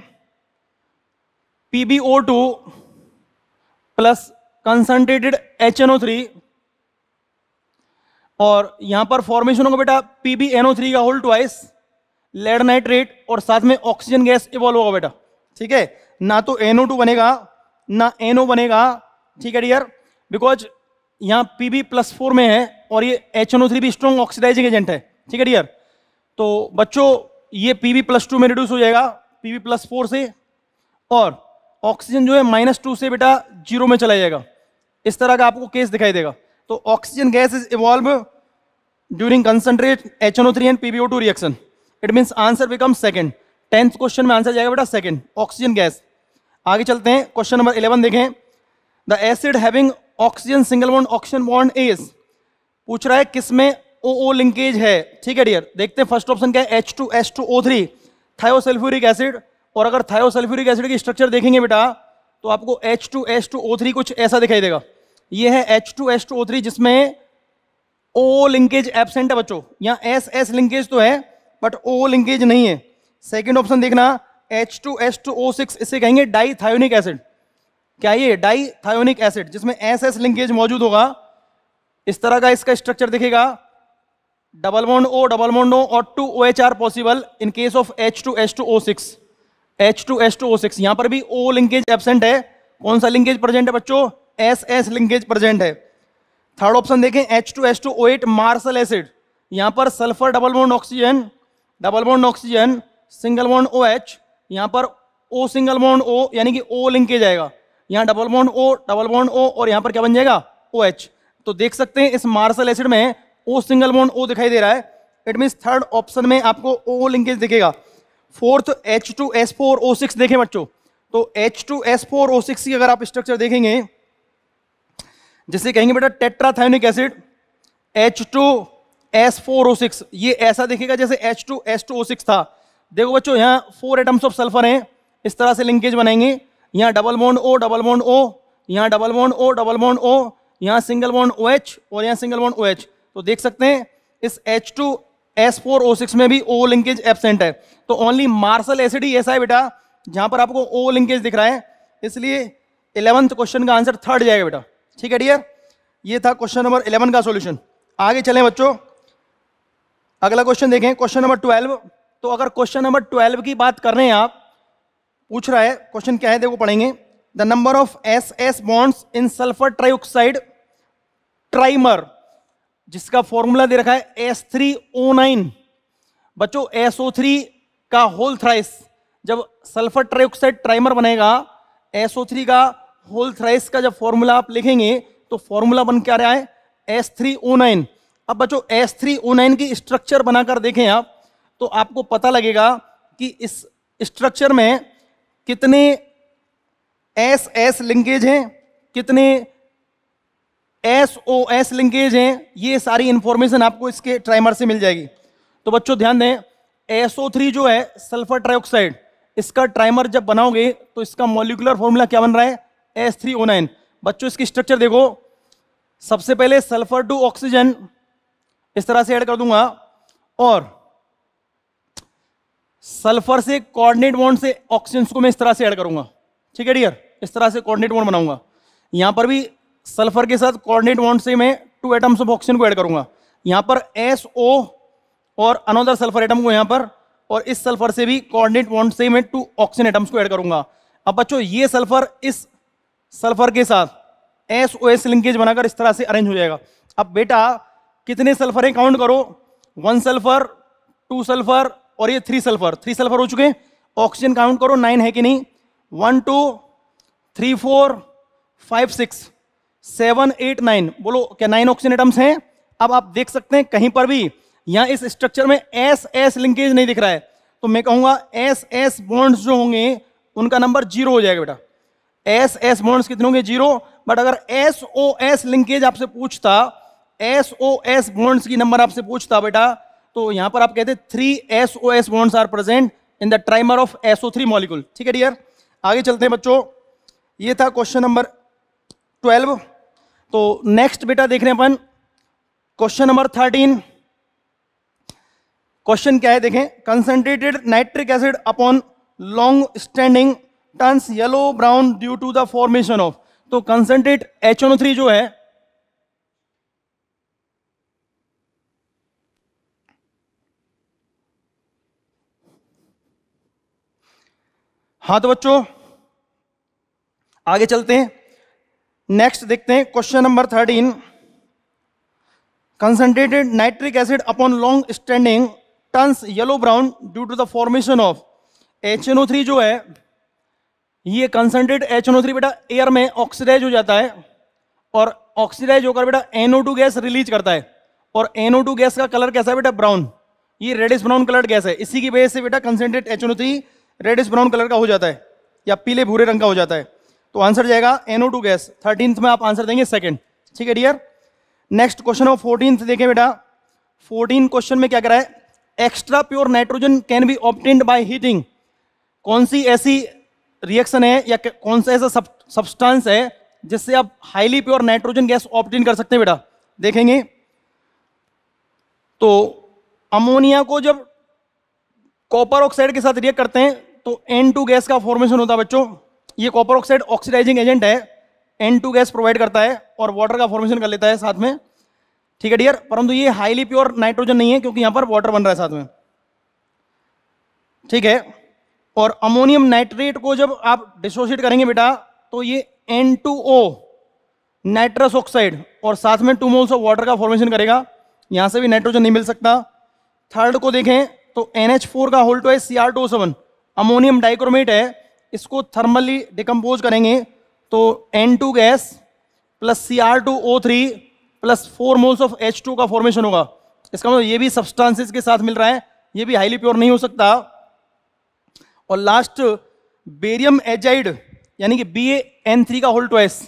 PbO2 plus concentrated H O three और यहां पर फॉर्मेशन होगा बेटा पीबीएनओ थ्री का होल ट्वाइस लेड नाइट्रेट और साथ में ऑक्सीजन गैस इवॉल्व होगा बेटा ठीक है ना तो एनओ टू बनेगा ना एनओ बनेगा ठीक है डियर बिकॉज यहाँ पी बी प्लस फोर में है और ये एच एन ओ थ्री भी स्ट्रॉन्ग ऑक्सीडाइजिंग एजेंट है ठीक है डियर तो बच्चों ये पी बी प्लस टू में रिड्यूस हो जाएगा पी बी प्लस फोर से और ऑक्सीजन जो है माइनस टू से बेटा जीरो में चला जाएगा इस तरह का आपको केस दिखाई देगा तो oxygen gas is evolve during concentrate H N O three and PBO two reaction it means answer become second tenth question में आंसर जाएगा बेटा सेकेंड ऑक्सीजन गैस आगे चलते हैं क्वेश्चन नंबर इलेवन देखें the acid having oxygen single bond oxygen bond is पूछ रहा है किसमें ओ ओ लिंकेज है ठीक है डियर देखते हैं फर्स्ट ऑप्शन क्या है H two S two O three thiosulphuric acid और अगर थायोसल्फ्यूरिक एसिड की स्ट्रक्चर देखेंगे बेटा तो आपको H two H two O three कुछ ऐसा दिखाई देगा यह है H two H two O three जिसमें ओ लिंकेज एबसेंट है बच्चों यहाँ एस एस लिंकेज तो है बट ओ लिंकेज नहीं है सेकेंड ऑप्शन देखना H two H two O six इसे कहेंगे डाईथायोनिक एसिड क्या ये डाईथायोनिक एसिड जिसमें एस एस लिंकेज मौजूद होगा इस तरह का इसका स्ट्रक्चर दिखेगा double bond O double bond O और two O H are possible in case of H two H two O six H two S two O six यहां पर भी ओ लिंकेज एबसेंट है कौन सा लिंकेज प्रेजेंट है बच्चों एस एस लिंकेज प्रेजेंट है थर्ड ऑप्शन देखें H two S two O eight Marshall acid यहां पर sulphur double bond oxygen double bond oxygen single bond O H यहाँ पर ओ सिंगल बॉन्ड ओ यानी कि ओ लिंकेज आएगा यहाँ double bond O double bond O और यहाँ पर क्या बन जाएगा ओ एच तो देख सकते हैं इस मार्सल एसिड में ओ सिंगल बॉन्ड ओ दिखाई दे रहा है इट मीन थर्ड ऑप्शन में आपको ओ लिंकेज दिखेगा fourth H two S four O six देखें बच्चों तो H two S four O six की अगर आप स्ट्रक्चर देखेंगे जैसे कहेंगे बेटा tetrathionic acid H two S four O six ये ऐसा देखेगा जैसे H two S two O six था देखो बच्चों यहाँ फोर एटम्स ऑफ सल्फर हैं इस तरह से लिंकेज बनाएंगे यहाँ double bond O double bond O यहाँ double bond O double bond O यहाँ सिंगल बॉन्ड ओ एच और यहाँ सिंगल बॉन्ड ओ एच तो देख सकते हैं इस H two S four O six में भी ओ लिंकेज एबसेंट है तो ओनली मार्शल एसिड ही ऐसा है बेटा जहां पर आपको ओ लिंकेज दिख रहा है इसलिए इलेवंथ क्वेश्चन का आंसर थर्ड जाएगा बेटा ठीक है डियर ये था क्वेश्चन नंबर इलेवन का सोल्यूशन आगे चले बच्चों अगला क्वेश्चन देखें क्वेश्चन नंबर ट्वेल्व तो अगर क्वेश्चन नंबर ट्वेल्व की बात कर रहे हैं आप पूछ रहा है क्वेश्चन क्या है देखो पढ़ेंगे the number of S S bonds in sulphur trioxide trimer जिसका फॉर्मूला दे रखा है एस थ्री ओ नाइन बच्चों एसओ थ्री का होल थ्राइस जब सल्फर ट्राइऑक्साइड ट्राइमर बनेगा एस ओ थ्री का होल थ्राइस का जब फॉर्मूला आप लिखेंगे तो फॉर्मूला बन क्या रहा है एस थ्री ओ नाइन अब बच्चों एस थ्री ओ नाइन की स्ट्रक्चर बनाकर देखें आप तो आपको पता लगेगा कि इस स्ट्रक्चर में कितने एस एस लिंकेज हैं कितने एस ओ एस लिंकेज हैं ये सारी इंफॉर्मेशन आपको इसके ट्राइमर से मिल जाएगी तो बच्चों ध्यान दें एसओ थ्री जो है सल्फर ट्राइऑक्साइड इसका ट्राइमर जब बनाओगे तो इसका मॉलिकुलर फॉर्मूला क्या बन रहा है एस थ्री ओ नाइन बच्चों इसकी स्ट्रक्चर देखो सबसे पहले सल्फर टू ऑक्सीजन इस तरह से ऐड कर दूंगा और सल्फर से कोऑर्डिनेट बॉन्ड से ऑक्सीजन को मैं इस तरह से ऐड करूंगा ठीक है डियर इस तरह से कोऑर्डिनेट बॉन्ड बनाऊंगा यहां पर भी सल्फर के साथ कोऑर्डिनेट बॉन्ड से मैं टू एटम्स ऑफ ऑक्सीजन को ऐड करूंगा यहाँ पर एस ओ और अनोदर सल्फर एटम को यहाँ पर और इस सल्फर से भी कोऑर्डिनेट बॉन्ड से मैं टू ऑक्सीजन एटम्स को ऐड करूंगा अब बच्चों ये सल्फर इस सल्फर के साथ एस ओ एस लिंकेज बनाकर इस तरह से अरेंज हो जाएगा अब बेटा कितने सल्फरें काउंट करो वन सल्फर टू सल्फर और ये थ्री सल्फर थ्री सल्फर हो चुके हैं ऑक्सीजन काउंट करो नाइन है कि नहीं one two three four five six seven eight nine बोलो क्या नाइन ऑक्सीजन एटम्स हैं अब आप देख सकते हैं कहीं पर भी यहां इस स्ट्रक्चर में एस एस लिंकेज नहीं दिख रहा है तो मैं कहूंगा एस एस बॉन्ड्स जो होंगे उनका नंबर जीरो हो जाएगा बेटा एस एस बॉन्ड्स कितने होंगे जीरो बट अगर एस ओ एस लिंकेज आपसे पूछता एस ओ एस बॉन्ड्स की नंबर आपसे पूछता बेटा तो यहां पर आप कहते three S O S bonds are present in the trimer of S O three molecule ठीक है डियर आगे चलते हैं बच्चों ये था क्वेश्चन नंबर ट्वेल्व तो नेक्स्ट बेटा देख रहे हैं अपन क्वेश्चन नंबर थर्टीन क्वेश्चन क्या है देखें concentrated nitric acid upon long standing turns yellow brown due to the formation of तो कंसनट्रेट एच थ्री जो है हाँ तो बच्चों आगे चलते हैं नेक्स्ट देखते हैं question number thirteen concentrated nitric acid upon long standing turns yellow brown due to the formation of H जो है ये कंसनट्रेट एच थ्री बेटा एयर में ऑक्सीडाइज हो जाता है और ऑक्सीडाइज होकर बेटा एनओ टू गैस रिलीज करता है और एनओ टू गैस का कलर कैसा है बेटा ब्राउन ये रेडिस ब्राउन कलर गैस है इसी की वजह से बेटा concentrate H three reddish brown colour का हो जाता है या पीले भूरे रंग का हो जाता है तो आंसर जाएगा एनओ टू गैस थर्टींथ में आप आंसर देंगे सेकेंड ठीक है dear next question of fourteen देखें बेटा फोर्टीन क्वेश्चन में क्या करा है extra pure nitrogen can be obtained by heating कौन सी ऐसी रिएक्शन है या कौन सा ऐसा सब्सटेंस है जिससे आप highly pure nitrogen gas obtain कर सकते हैं बेटा देखेंगे तो अमोनिया को जब कॉपर ऑक्साइड के साथ रिएक्ट करते हैं तो एन टू गैस का फॉर्मेशन होता है बच्चों ये कॉपर ऑक्साइड ऑक्सीडाइजिंग एजेंट है एन टू गैस प्रोवाइड करता है और वाटर का फॉर्मेशन कर लेता है साथ में ठीक है डियर परंतु ये हाईली प्योर नाइट्रोजन नहीं है क्योंकि यहाँ पर वाटर बन रहा है साथ में ठीक है और अमोनियम नाइट्रेट को जब आप डिसोशिएट करेंगे बेटा तो ये N two O nitrous oxide और साथ में टू मोल्स ऑफ वाटर का फॉर्मेशन करेगा यहाँ से भी नाइट्रोजन नहीं मिल सकता थर्ड को देखें तो एन एच फोर का होल्टो है C R two seven ammonium dichromate है इसको थर्मली डिकम्पोज करेंगे तो N2 gas plus C R two O three plus four moles of H two का फॉर्मेशन होगा इसका मतलब ये भी सब्सटेंसेस के साथ मिल रहा है ये भी हाईली प्योर नहीं हो सकता और लास्ट बेरियम एजाइड यानी कि बी एन थ्री का होल ट्वाइस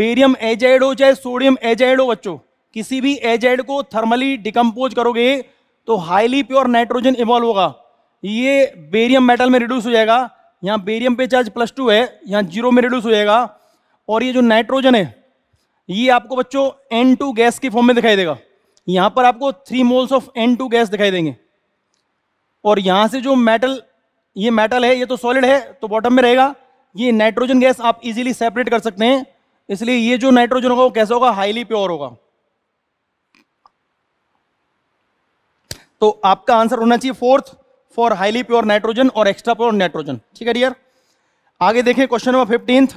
बेरियम एजाइड हो चाहे सोडियम एजाइड हो बच्चों किसी भी एजाइड को थर्मली डिकम्पोज करोगे तो हाईली प्योर नाइट्रोजन इवॉल्व होगा ये बेरियम मेटल में रिड्यूस हो जाएगा यहाँ बेरियम पे चार्ज प्लस टू है यहाँ जीरो में रिड्यूस हो जाएगा और ये जो नाइट्रोजन है ये आपको बच्चों एन टू गैस के फॉर्म में दिखाई देगा यहाँ पर आपको three moles of N two gas दिखाई देंगे और यहाँ से जो मेटल ये मेटल है ये तो सॉलिड है तो बॉटम में रहेगा ये नाइट्रोजन गैस आप इजीली सेपरेट कर सकते हैं इसलिए ये जो नाइट्रोजन होगा वो कैसा होगा हाईली प्योर होगा तो आपका आंसर होना चाहिए fourth for highly pure nitrogen और एक्स्ट्रा प्योर नाइट्रोजन ठीक है डियर आगे देखें question number fifteen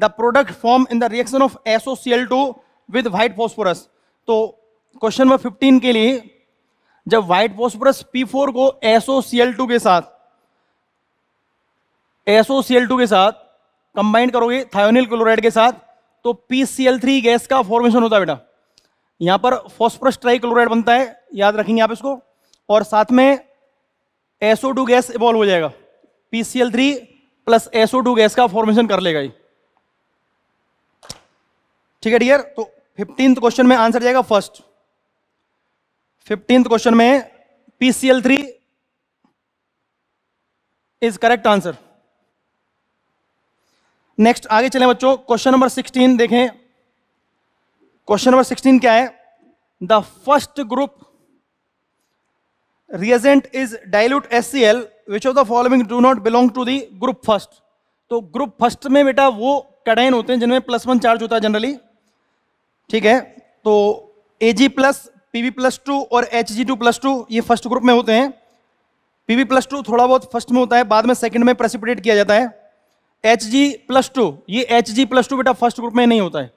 the product form in the reaction of SOCl two with white phosphorus तो क्वेश्चन नंबर फिफ्टीन के लिए जब व्हाइट फॉस्फोरस P4 को SOCl2 के साथ SOCl2 के साथ कंबाइंड करोगे थायोनिल क्लोराइड के साथ तो PCl3 गैस का फॉर्मेशन होता है बेटा यहां पर फॉस्फोरस ट्राई क्लोराइड बनता है याद रखेंगे आप इसको और साथ में एसओ गैस इवॉल्व हो जाएगा PCl three plus SO gas का फॉर्मेशन कर लेगा ये ठीक है डियर तो फिफ्टींथ क्वेश्चन में आंसर जाएगा फर्स्ट फिफ्टींथ क्वेश्चन में PCl three is correct answer next आगे चले बच्चों क्वेश्चन नंबर सिक्सटीन देखें क्वेश्चन नंबर सिक्सटीन क्या है the first group reagent is dilute HCl which of the following do not belong to the group first तो group first में बेटा वो कडाइन होते हैं जिनमें प्लस वन चार्ज होता है जनरली ठीक है तो A G plus P V plus two और H G two plus two ये फर्स्ट ग्रुप में होते हैं पी वी प्लस टू थोड़ा बहुत फर्स्ट में होता है बाद में सेकंड में प्रेसिपिटेट किया जाता है एच जी प्लस टू ये एच जी प्लस टू बेटा फर्स्ट ग्रुप में नहीं होता है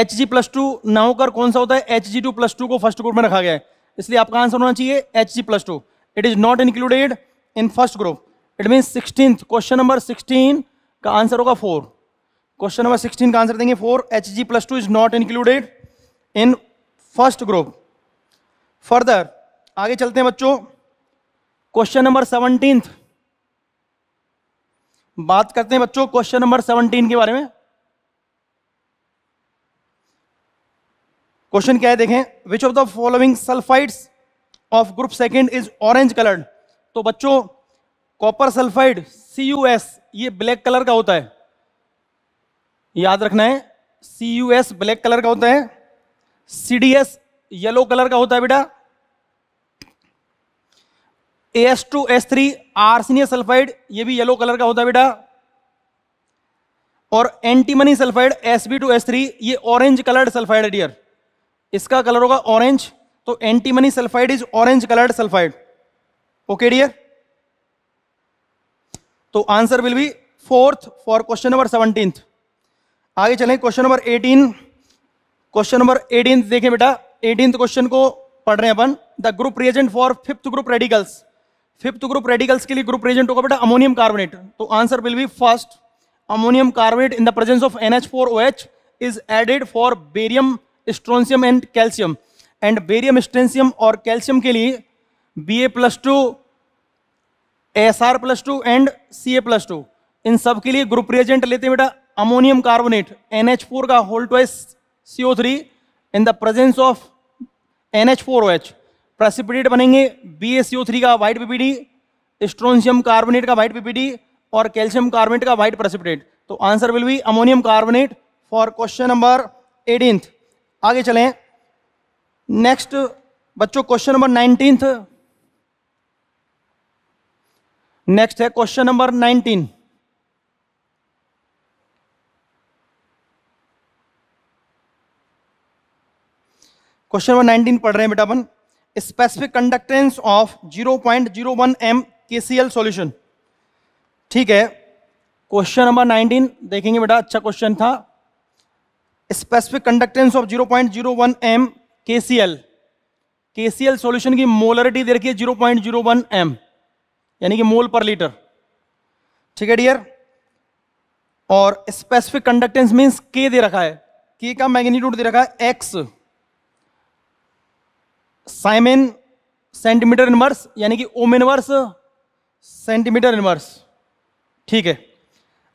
एच जी प्लस टू ना होकर कौन सा होता है H G two plus two को फर्स्ट ग्रुप में रखा गया है इसलिए आपका आंसर होना चाहिए H C plus two it is not included in first group it mean sixteen question number sixteen का आंसर होगा फोर क्वेश्चन नंबर सिक्सटीन का आंसर देंगे four H G plus two is not included in first group further आगे चलते हैं बच्चों question number seventeen बात करते हैं बच्चों क्वेश्चन नंबर सेवनटीन के बारे में क्वेश्चन क्या है देखें which of the following sulphides of group second is orange coloured तो बच्चों कॉपर सल्फाइड सी ये ब्लैक कलर का होता है याद रखना है C U S black colour का होता है C D S yellow colour का होता है बेटा A S two S three arsenious sulphide ये भी येलो कलर का होता है बेटा और antimony sulphide S B two S three ये ऑरेंज कलर्ड सल्फाइड है डियर इसका कलर होगा ऑरेंज तो antimony sulphide is orange coloured sulphide okay dear तो answer will be fourth for question number seventeen आगे चलें question number eighteen question number eighteen देखें बेटा एटीन क्वेश्चन को पढ़ रहे हैं अपन the group reagent for fifth group radicals fifth group radicals के लिए ग्रुप रिएजेंट होगा बेटा अमोनियम कार्बोनेट तो answer will be first ammonium carbonate in the presence of N H four O H is added for barium strontium and calcium and barium strontium और calcium के लिए B A plus to S R plus two and C A plus two इन सब के लिए group reagent लेते हैं बेटा ammonium carbonate N H four का whole twice C O three in the presence of N H four O H precipitate बनेंगे B A C O three का वाइट पीपीडी स्ट्रोनशियम कार्बोनेट का white PPD और calcium carbonate का white precipitate तो answer will be ammonium carbonate for question number eighteenth आगे चलें next बच्चों question number nineteen next है question number nineteen question number nineteen पढ़ रहे हैं बेटा अपन specific conductance of 0.01 point zero one M K C L solution ठीक है क्वेश्चन नंबर नाइनटीन देखेंगे बेटा अच्छा क्वेश्चन था specific conductance of 0.01 point zero one M K C L K C L solution की मोलरिटी दे रखी है zero point zero one M यानी कि मोल पर लीटर ठीक है डियर और स्पेसिफिक कंडक्टेंस मीन्स के दे रखा है के का मैग्नीट्यूड दे रखा है एक्स साइमेन सेंटीमीटर इनवर्स यानी कि ओम इनवर्स सेंटीमीटर इनवर्स ठीक है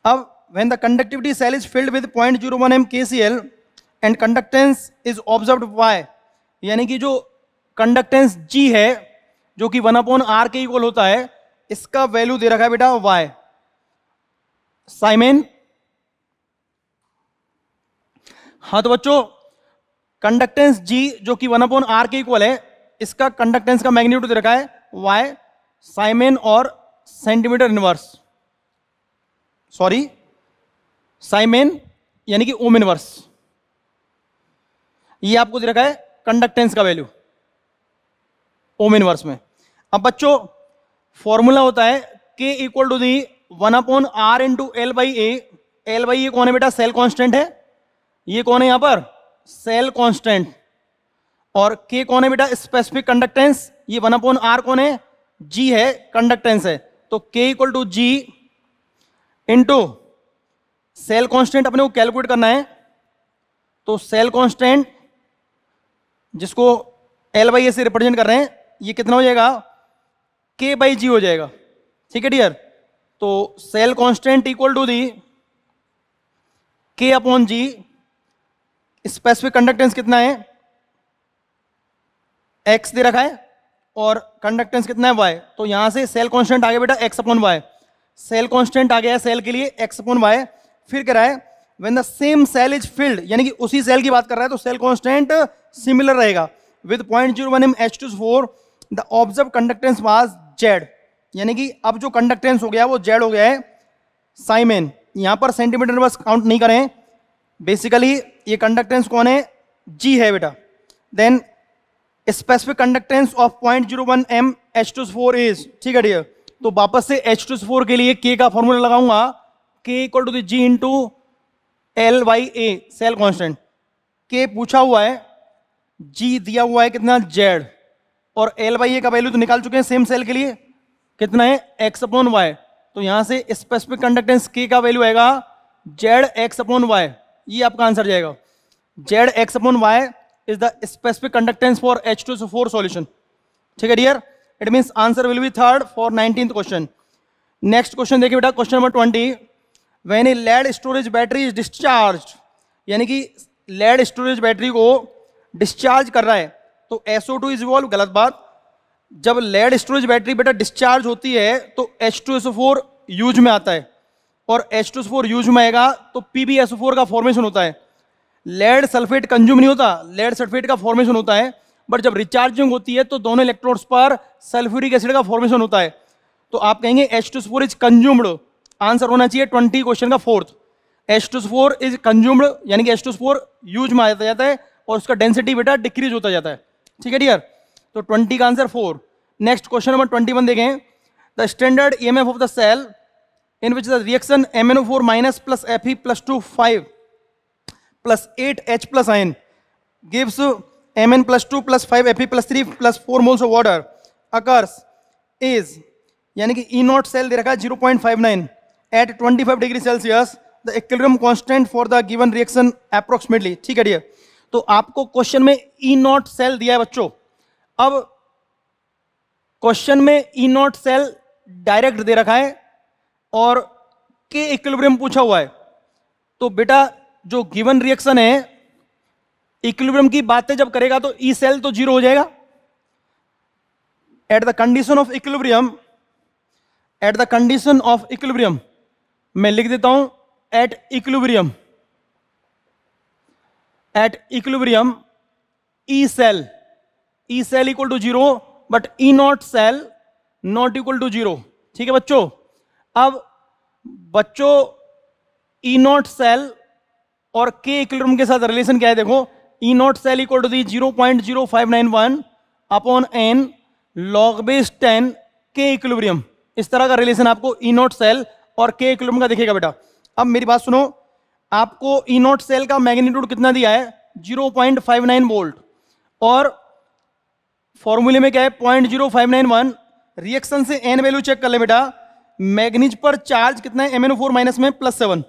अब when the conductivity cell is filled with 0.01 m KCl and conductance is observed y यानी कि जो कंडक्टेंस जी है जो कि वन अपॉन आर के इक्वल होता है इसका वैल्यू दे रखा है बेटा वाई साइमेन हाँ तो बच्चों कंडक्टेंस जी जो कि वन अपॉन आर के इक्वल है इसका कंडक्टेंस का मैग्नीट्यूड दे रखा है वाई साइमेन और सेंटीमीटर इनवर्स सॉरी साइमेन यानी कि ओम इनवर्स ये आपको दे रखा है कंडक्टेंस का वैल्यू ओम इनवर्स में अब बच्चों फॉर्मूला होता है K equal to the one upon R into L by A L by A कौन है बेटा सेल कांस्टेंट है ये कौन है यहां पर सेल कांस्टेंट और के कौन है बेटा स्पेसिफिक कंडक्टेंस ये वन अपॉन आर कौन है जी है कंडक्टेंस है तो K equal to G into cell constant अपने को कैलकुलेट करना है तो सेल कांस्टेंट जिसको एल बाई ए से रिप्रेजेंट कर रहे हैं ये कितना हो जाएगा के बाई जी हो जाएगा ठीक है डियर तो cell constant equal to the K upon ji specific conductance कितना है एक्स दे रखा है और कंडक्टेंस कितना है वाई तो यहां से सेल कांस्टेंट आ गया बेटा X upon Y cell constant आ गया है सेल के लिए एक्स अपॉन वाई फिर कह रहा है when the same cell is filled यानी कि उसी सेल की बात कर रहा है तो सेल कॉन्स्टेंट सिमिलर रहेगा with point zero one M H two four the observe conductance was Z यानी कि अब जो कंडक्टेंस हो गया वो जेड हो गया है साइमेन यहाँ पर सेंटीमीटर बस काउंट नहीं करें बेसिकली ये कंडक्टेंस कौन है जी है बेटा then specific conductance of point zero one M H two four is ठीक है डियर तो वापस से एच टू फोर के लिए के का फॉर्मूला लगाऊंगा K equal to the G into L Y A cell constant के पूछा हुआ है जी दिया हुआ है कितना जेड और एल वाई ए का वैल्यू तो निकाल चुके हैं सेम सेल के लिए कितना है एक्स अपॉन वाई तो यहां से स्पेसिफिक कंडक्टेंस के का वैल्यू आएगा जेड एक्स अपॉन वाई ये आपका आंसर जाएगा Z X upon Y is the specific conductance for H two four solution ठीक है dear it means answer will be third for nineteen question next question देखिए बेटा question number twenty when a lead storage battery is discharge यानी कि lead storage battery को discharge कर रहा है तो एसओ टू इज वॉल्व गलत बात जब लेड स्टोरेज बैटरी बेटा डिस्चार्ज होती है तो H two S four use में आता है और H two S four use में आएगा तो पी बी एस फोर का फॉर्मेशन होता है लेड सल्फेट कंज्यूम नहीं होता लेड सल्फेट का फॉर्मेशन होता है बट जब रिचार्जिंग होती है तो दोनों इलेक्ट्रोड्स पर सल्फ्यूरिक एसिड का फॉर्मेशन होता है तो आप कहेंगे H two S four is consumed answer होना चाहिए ट्वेंटी क्वेश्चन का फोर्थ एस्टोस फोर इज कंज्यूम्ड यानी कि एस्टोस फोर यूज में आता जाता है और उसका डेंसिटी बेटा डिक्रीज होता जाता है ठीक है डियर तो ट्वेंटी का answer four next question number twenty one देखें the standard E of the cell in which the reaction M N O four minus plus F E plus two five plus eight H plus आइन gives M N plus two plus five F E plus three plus four moles of water occurs is यानी कि E naught cell दे रखा है zero point five nine twenty 25 degree Celsius the equilibrium constant for the given reaction approximately ठीक है dear तो आपको question में ई नॉट सेल दिया है बच्चों अब क्वेश्चन में ई नॉट सेल डायरेक्ट दे रखा है और के इक्विलिब्रियम पूछा हुआ है तो बेटा जो गिवन रिएक्शन है इक्विलिब्रियम की बातें जब करेगा तो ई e सेल तो जीरो हो जाएगा at the condition of equilibrium at the condition of equilibrium मैं लिख देता हूं at equilibrium at equilibrium E cell E cell equal to zero but E naught cell not equal to zero ठीक है बच्चों अब बच्चों ई नॉट सेल और के इक्लुब्रियम के साथ रिलेशन क्या है देखो E naught cell equal to the zero point zero five nine one upon N log base ten K equilibrium इस तरह का रिलेशन आपको ई नॉट सेल और के किलोमीटर का दिखेगा बेटा अब मेरी बात सुनो आपको ई नॉट सेल का मैग्नीट्यूड कितना दिया है 0.59 वोल्ट और फॉर्मूले में क्या है point zero five nine one reaction से एन वैल्यू चेक कर ले बेटा मैग्नीज पर चार्ज कितना है एम एन फोर माइनस में plus seven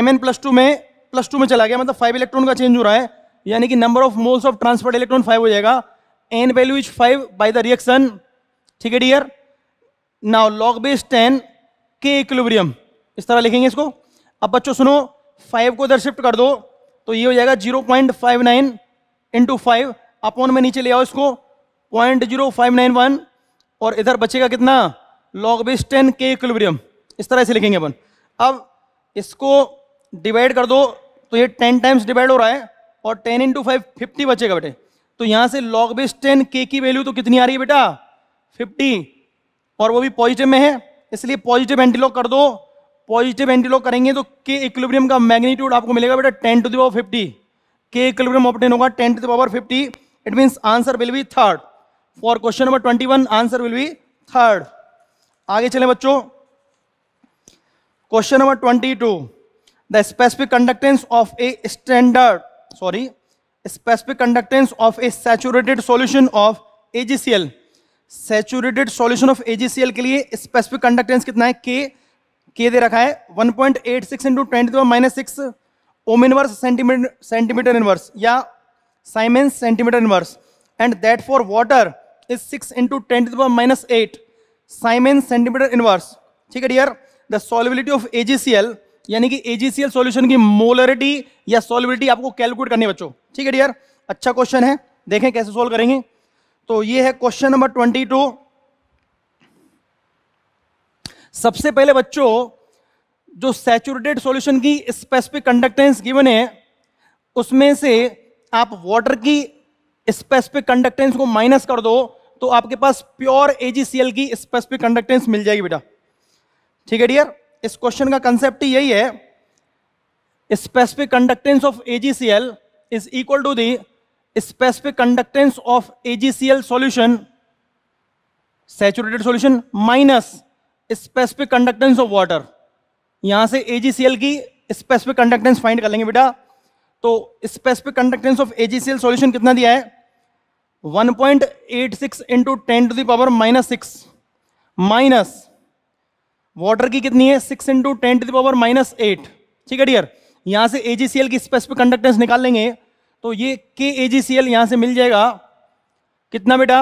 M N plus two में प्लस टू में चला गया मतलब फाइव इलेक्ट्रॉन का चेंज हो रहा है यानी कि number of moles of transferred electron five हो जाएगा N value is five by the reaction ठीक है dear now log base ten K equilibrium इस तरह लिखेंगे इसको अब बच्चों सुनो फाइव को इधर शिफ्ट कर दो तो ये हो जाएगा zero point five nine into five upon में नीचे ले आओ इसको point zero five nine one और इधर बचेगा कितना log base ten K equilibrium इस तरह से लिखेंगे अपन अब इसको डिवाइड कर दो तो ये टेन टाइम्स डिवाइड हो रहा है और टेन इंटू फाइव फिफ्टी बचेगा बेटे तो यहाँ से लॉग बेस टेन के की वैल्यू तो कितनी आ रही है बेटा फिफ्टी और वो भी पॉजिटिव में है इसलिए पॉजिटिव एंटीलॉक कर दो पॉजिटिव एंटीलॉक करेंगे तो के इक्विलिब्रियम का मैग्नीट्यूड आपको मिलेगा बेटा ten to the power fifty K equilibrium obtain होगा ten to the power fifty it means answer will be third for question number twenty one answer will be third आगे चले बच्चों question number twenty two the specific conductance of a standard sorry specific conductance of a saturated solution of AgCl saturated solution of AgCl के लिए specific conductance कितना है के के दे रखा है 1.86 point eight six into twenty minus six ohm inverse centimetre centimetre inverse या siemens centimetre inverse and that for water is six into twenty minus eight siemens centimetre inverse ठीक है dear the solubility of AgCl यानी कि AgCl solution की molarity या solubility आपको calculate करनी बच्चों ठीक है डियर अच्छा क्वेश्चन है देखें कैसे सोल्व करेंगे तो ये है क्वेश्चन नंबर ट्वेंटी टू सबसे पहले बच्चों जो सैचुरेटेड सॉल्यूशन की स्पेसिफिक कंडक्टेंस गिवन है उसमें से आप वाटर की स्पेसिफिक कंडक्टेंस को माइनस कर दो तो आपके पास प्योर एजीसीएल की स्पेसिफिक कंडक्टेंस मिल जाएगी बेटा ठीक है डियर इस क्वेश्चन का कंसेप्ट यही है specific conductance of AgCl is equal to the specific conductance of AgCl solution saturated solution minus specific conductance of water यहां से एजीसीएल की स्पेसिफिक कंडक्टेंस फाइंड कर लेंगे बेटा तो specific conductance of AgCl solution कितना दिया है 1.86 point eight six into ten to the power minus six minus water की कितनी है six into ten to the power minus eight ठीक है डियर यहां से एजीसीएल की स्पेसिफिक कंडक्टेंस निकाल लेंगे तो ये के ए जी सी एल यहां से मिल जाएगा कितना बेटा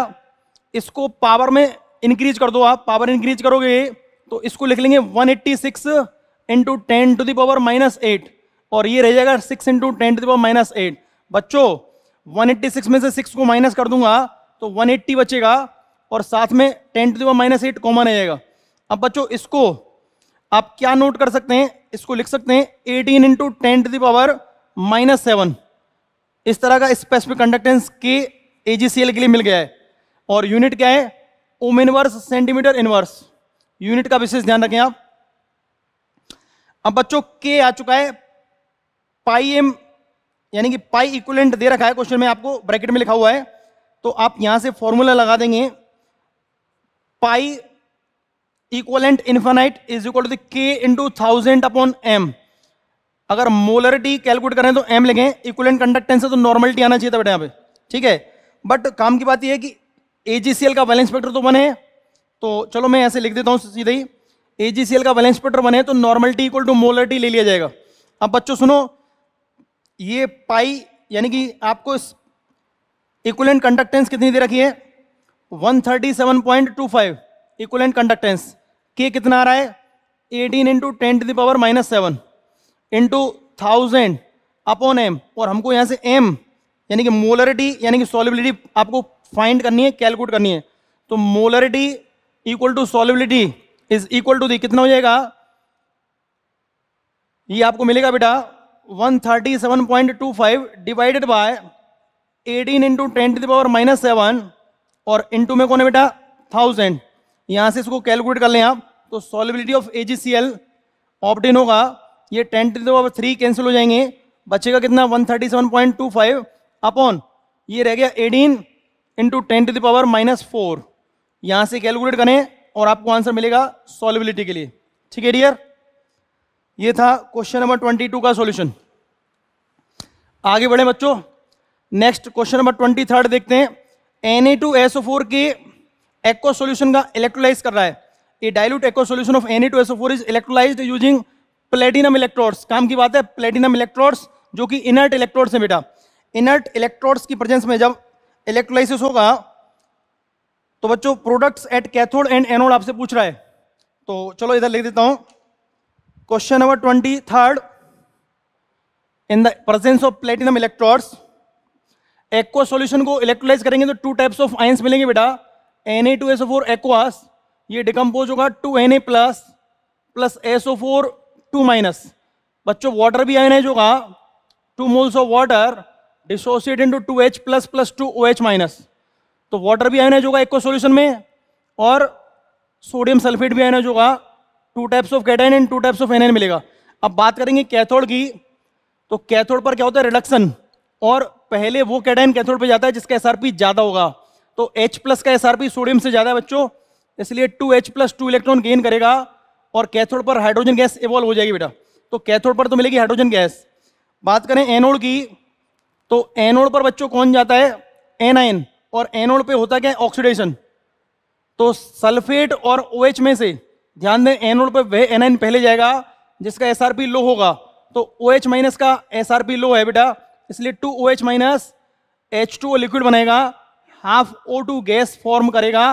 इसको पावर में इंक्रीज कर दो आप पावर इंक्रीज करोगे तो इसको लिख लेंगे 186 eighty six into ten to the power minus eight और ये रह जाएगा 6 into ten to the power minus eight बच्चों 186 में से 6 को माइनस कर दूंगा तो 180 बचेगा और साथ में ten to the power minus eight common रहेगा अब बच्चों इसको आप क्या नोट कर सकते हैं इसको लिख सकते हैं eighteen into ten to the power minus seven इस तरह का स्पेसिफिक कंडक्टेंस के एजीसीएल के लिए मिल गया है और यूनिट क्या है ohm inverse centimetre inverse unit का विशेष ध्यान रखें आप अब बच्चों के आ चुका है पाई एम यानी कि पाई इक्वलेंट दे रखा है क्वेश्चन में आपको ब्रैकेट में लिखा हुआ है तो आप यहां से फॉर्मूला लगा देंगे pi equivalent infinite is equal to the K into thousand upon M अगर मोलरिटी कैलकुलेट करें तो एम लिखें इक्वलेंट कंडक्टेंस है तो नॉर्मलिटी आना चाहिए था बेटा यहाँ पे ठीक है बट काम की बात यह है कि ए का बैलेंस स्पेक्टर तो बने तो चलो मैं ऐसे लिख देता हूँ सीधे ही ए का बैलेंस स्पेक्टर बने तो नॉर्मलिटी इक्वल टू मोलरिटी ले लिया जाएगा अब बच्चों सुनो ये पाई यानी कि आपको इक्वलेंट कंडक्टेंस कितनी दे रखी है 137.25 इक्वलेंट कंडक्टेंस के कितना आ रहा है eighteen into ten to the power minus seven into thousand upon M और हमको यहाँ से एम यानी कि मोलरिटी यानी कि सॉलिबिलिटी आपको फाइंड करनी है कैलकुलेट करनी है तो molarity equal to solubility is equal to the कितना हो जाएगा ये आपको मिलेगा बेटा 137.25 divided by 18 into ten to power minus seven और इंटू में कौन है बेटा थाउजेंड यहाँ से इसको कैलकुलेट कर लें आप तो solubility of A G C L होगा ये टेन टू दो थ्री कैंसिल हो जाएंगे बचेगा कितना one thirty seven point two five upon ये रह गया eighteen into ten to the power minus four यहाँ से कैलकुलेट करें और आपको आंसर मिलेगा सॉलिबिलिटी के लिए ठीक है डियर ये था क्वेश्चन नंबर ट्वेंटी टू का सॉल्यूशन आगे बढ़े बच्चों next question number twenty third देखते हैं N A two SO four के एक्वा सोल्यूशन का इलेक्ट्रोलाइज कर रहा है a dilute aqua solution of N A two SO four is electrolyse using platinum electrodes काम की बात है प्लेटिनम इलेक्ट्रोड्स जो कि इनर्ट इलेक्ट्रोड्स है बेटा इनर्ट इलेक्ट्रोड्स की प्रेजेंस में जब इलेक्ट्रोलाइसिस होगा तो बच्चों products at cathode and anode आपसे पूछ रहा है तो चलो इधर लिख देता हूं question number twenty third in the presence of platinum electrodes aqua solution को इलेक्ट्रोलाइज करेंगे तो टू टाइप्स ऑफ आइंस मिलेंगे बेटा N A two S O four aqueous ये डिकम्पोज होगा two N A plus plus S O four two minus बच्चों water भी ionise होगा two moles of water dissociate into two H plus plus two O H minus तो water भी ionise होगा एक solution में और सोडियम सल्फेट भी आयनाइज होगा two types of cation and two types of anion मिलेगा अब बात करेंगे कैथोड की तो कैथोड पर क्या होता है रिडक्शन और पहले वो कैटाइन कैथोड पर जाता है जिसका एस ज़्यादा होगा तो एच प्लस का एस सोडियम से ज़्यादा है बच्चों इसलिए 2H plus two electron gain करेगा और कैथोड पर हाइड्रोजन गैस इवॉल्व हो जाएगी बेटा तो कैथोड पर तो मिलेगी हाइड्रोजन गैस बात करें एनोड की तो एनोड पर बच्चों कौन जाता है एन आइन और एनोड पे होता क्या है ऑक्सीडेशन तो सल्फेट और ओ OH में से ध्यान दें एनोड पर वह एन पहले जाएगा जिसका एस लो होगा तो ओ OH माइनस का एस लो है बेटा इसलिए two O H minus H two liquid बनेगा half O two gas form करेगा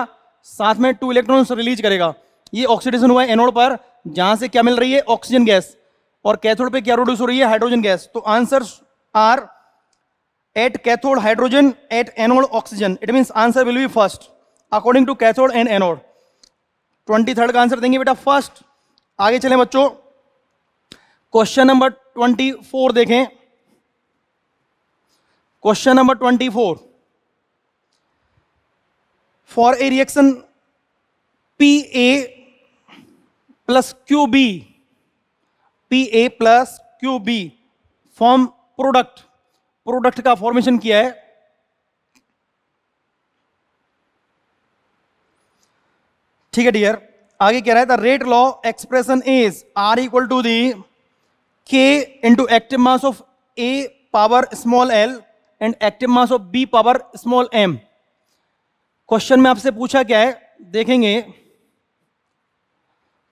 साथ में टू इलेक्ट्रॉन्स रिलीज करेगा ये ऑक्सीडेशन हुआ है एनोड पर जहां से क्या मिल रही है ऑक्सीजन गैस और कैथोड पे क्या प्रोड्यूस हो रही है हाइड्रोजन गैस तो answer are at cathode hydrogen at anode oxygen it mean answer will be first according to cathode and anode twenty third का आंसर देंगे बेटा फर्स्ट आगे चले बच्चों क्वेश्चन नंबर ट्वेंटी फोर देखें question number twenty four for a reaction P A plus Q B P A plus Q B form product product का formation किया है ठीक है डियर आगे कह रहा है the rate law expression is R equal to the K into active mass of A power small L and active mass of B power small M question में आपसे पूछा क्या है देखेंगे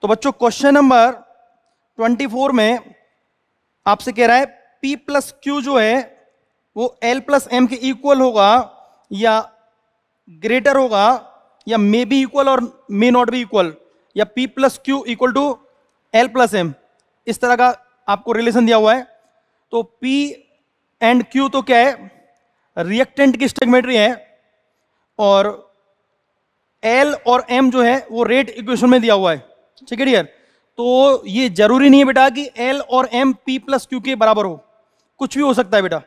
तो बच्चों क्वेश्चन नंबर 24 में आपसे कह रहा है P प्लस क्यू जो है वो L प्लस एम के इक्वल होगा या ग्रेटर होगा या मे बी इक्वल और मे नॉट बी इक्वल या P plus Q equal to L plus M इस तरह का आपको रिलेशन दिया हुआ है तो P एंड Q तो क्या है रिएक्टेंट की स्टेगमेट्री है और L और M जो है वो रेट इक्वेशन में दिया हुआ है ठीक है डियर तो ये जरूरी नहीं है बेटा कि एल और एम पी प्लस क्यू के बराबर हो कुछ भी हो सकता है बेटा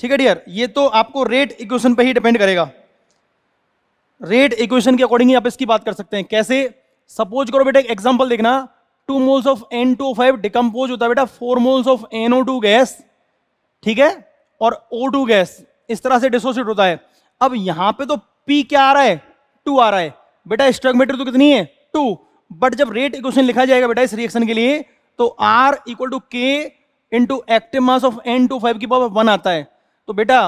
ठीक है डियर ये तो आपको रेट इक्वेशन पे ही डिपेंड करेगा रेट इक्वेशन के अकॉर्डिंग ही आप इसकी बात कर सकते हैं कैसे सपोज करो बेटा एक एग्जाम्पल देखना two moles of N two five decompose होता है बेटा four moles of NO two gas ठीक है और ओ टू गैस इस तरह से डिसोसिएट होता है अब यहां पे तो पी क्या आ रहा है टू आ रहा है बेटा स्ट्रगमीटर तो कितनी है टू बट जब रेट इक्वेशन लिखा जाएगा बेटा इस रिएक्शन के लिए तो R equal to K into active mass of N two five की पावर वन आता है तो बेटा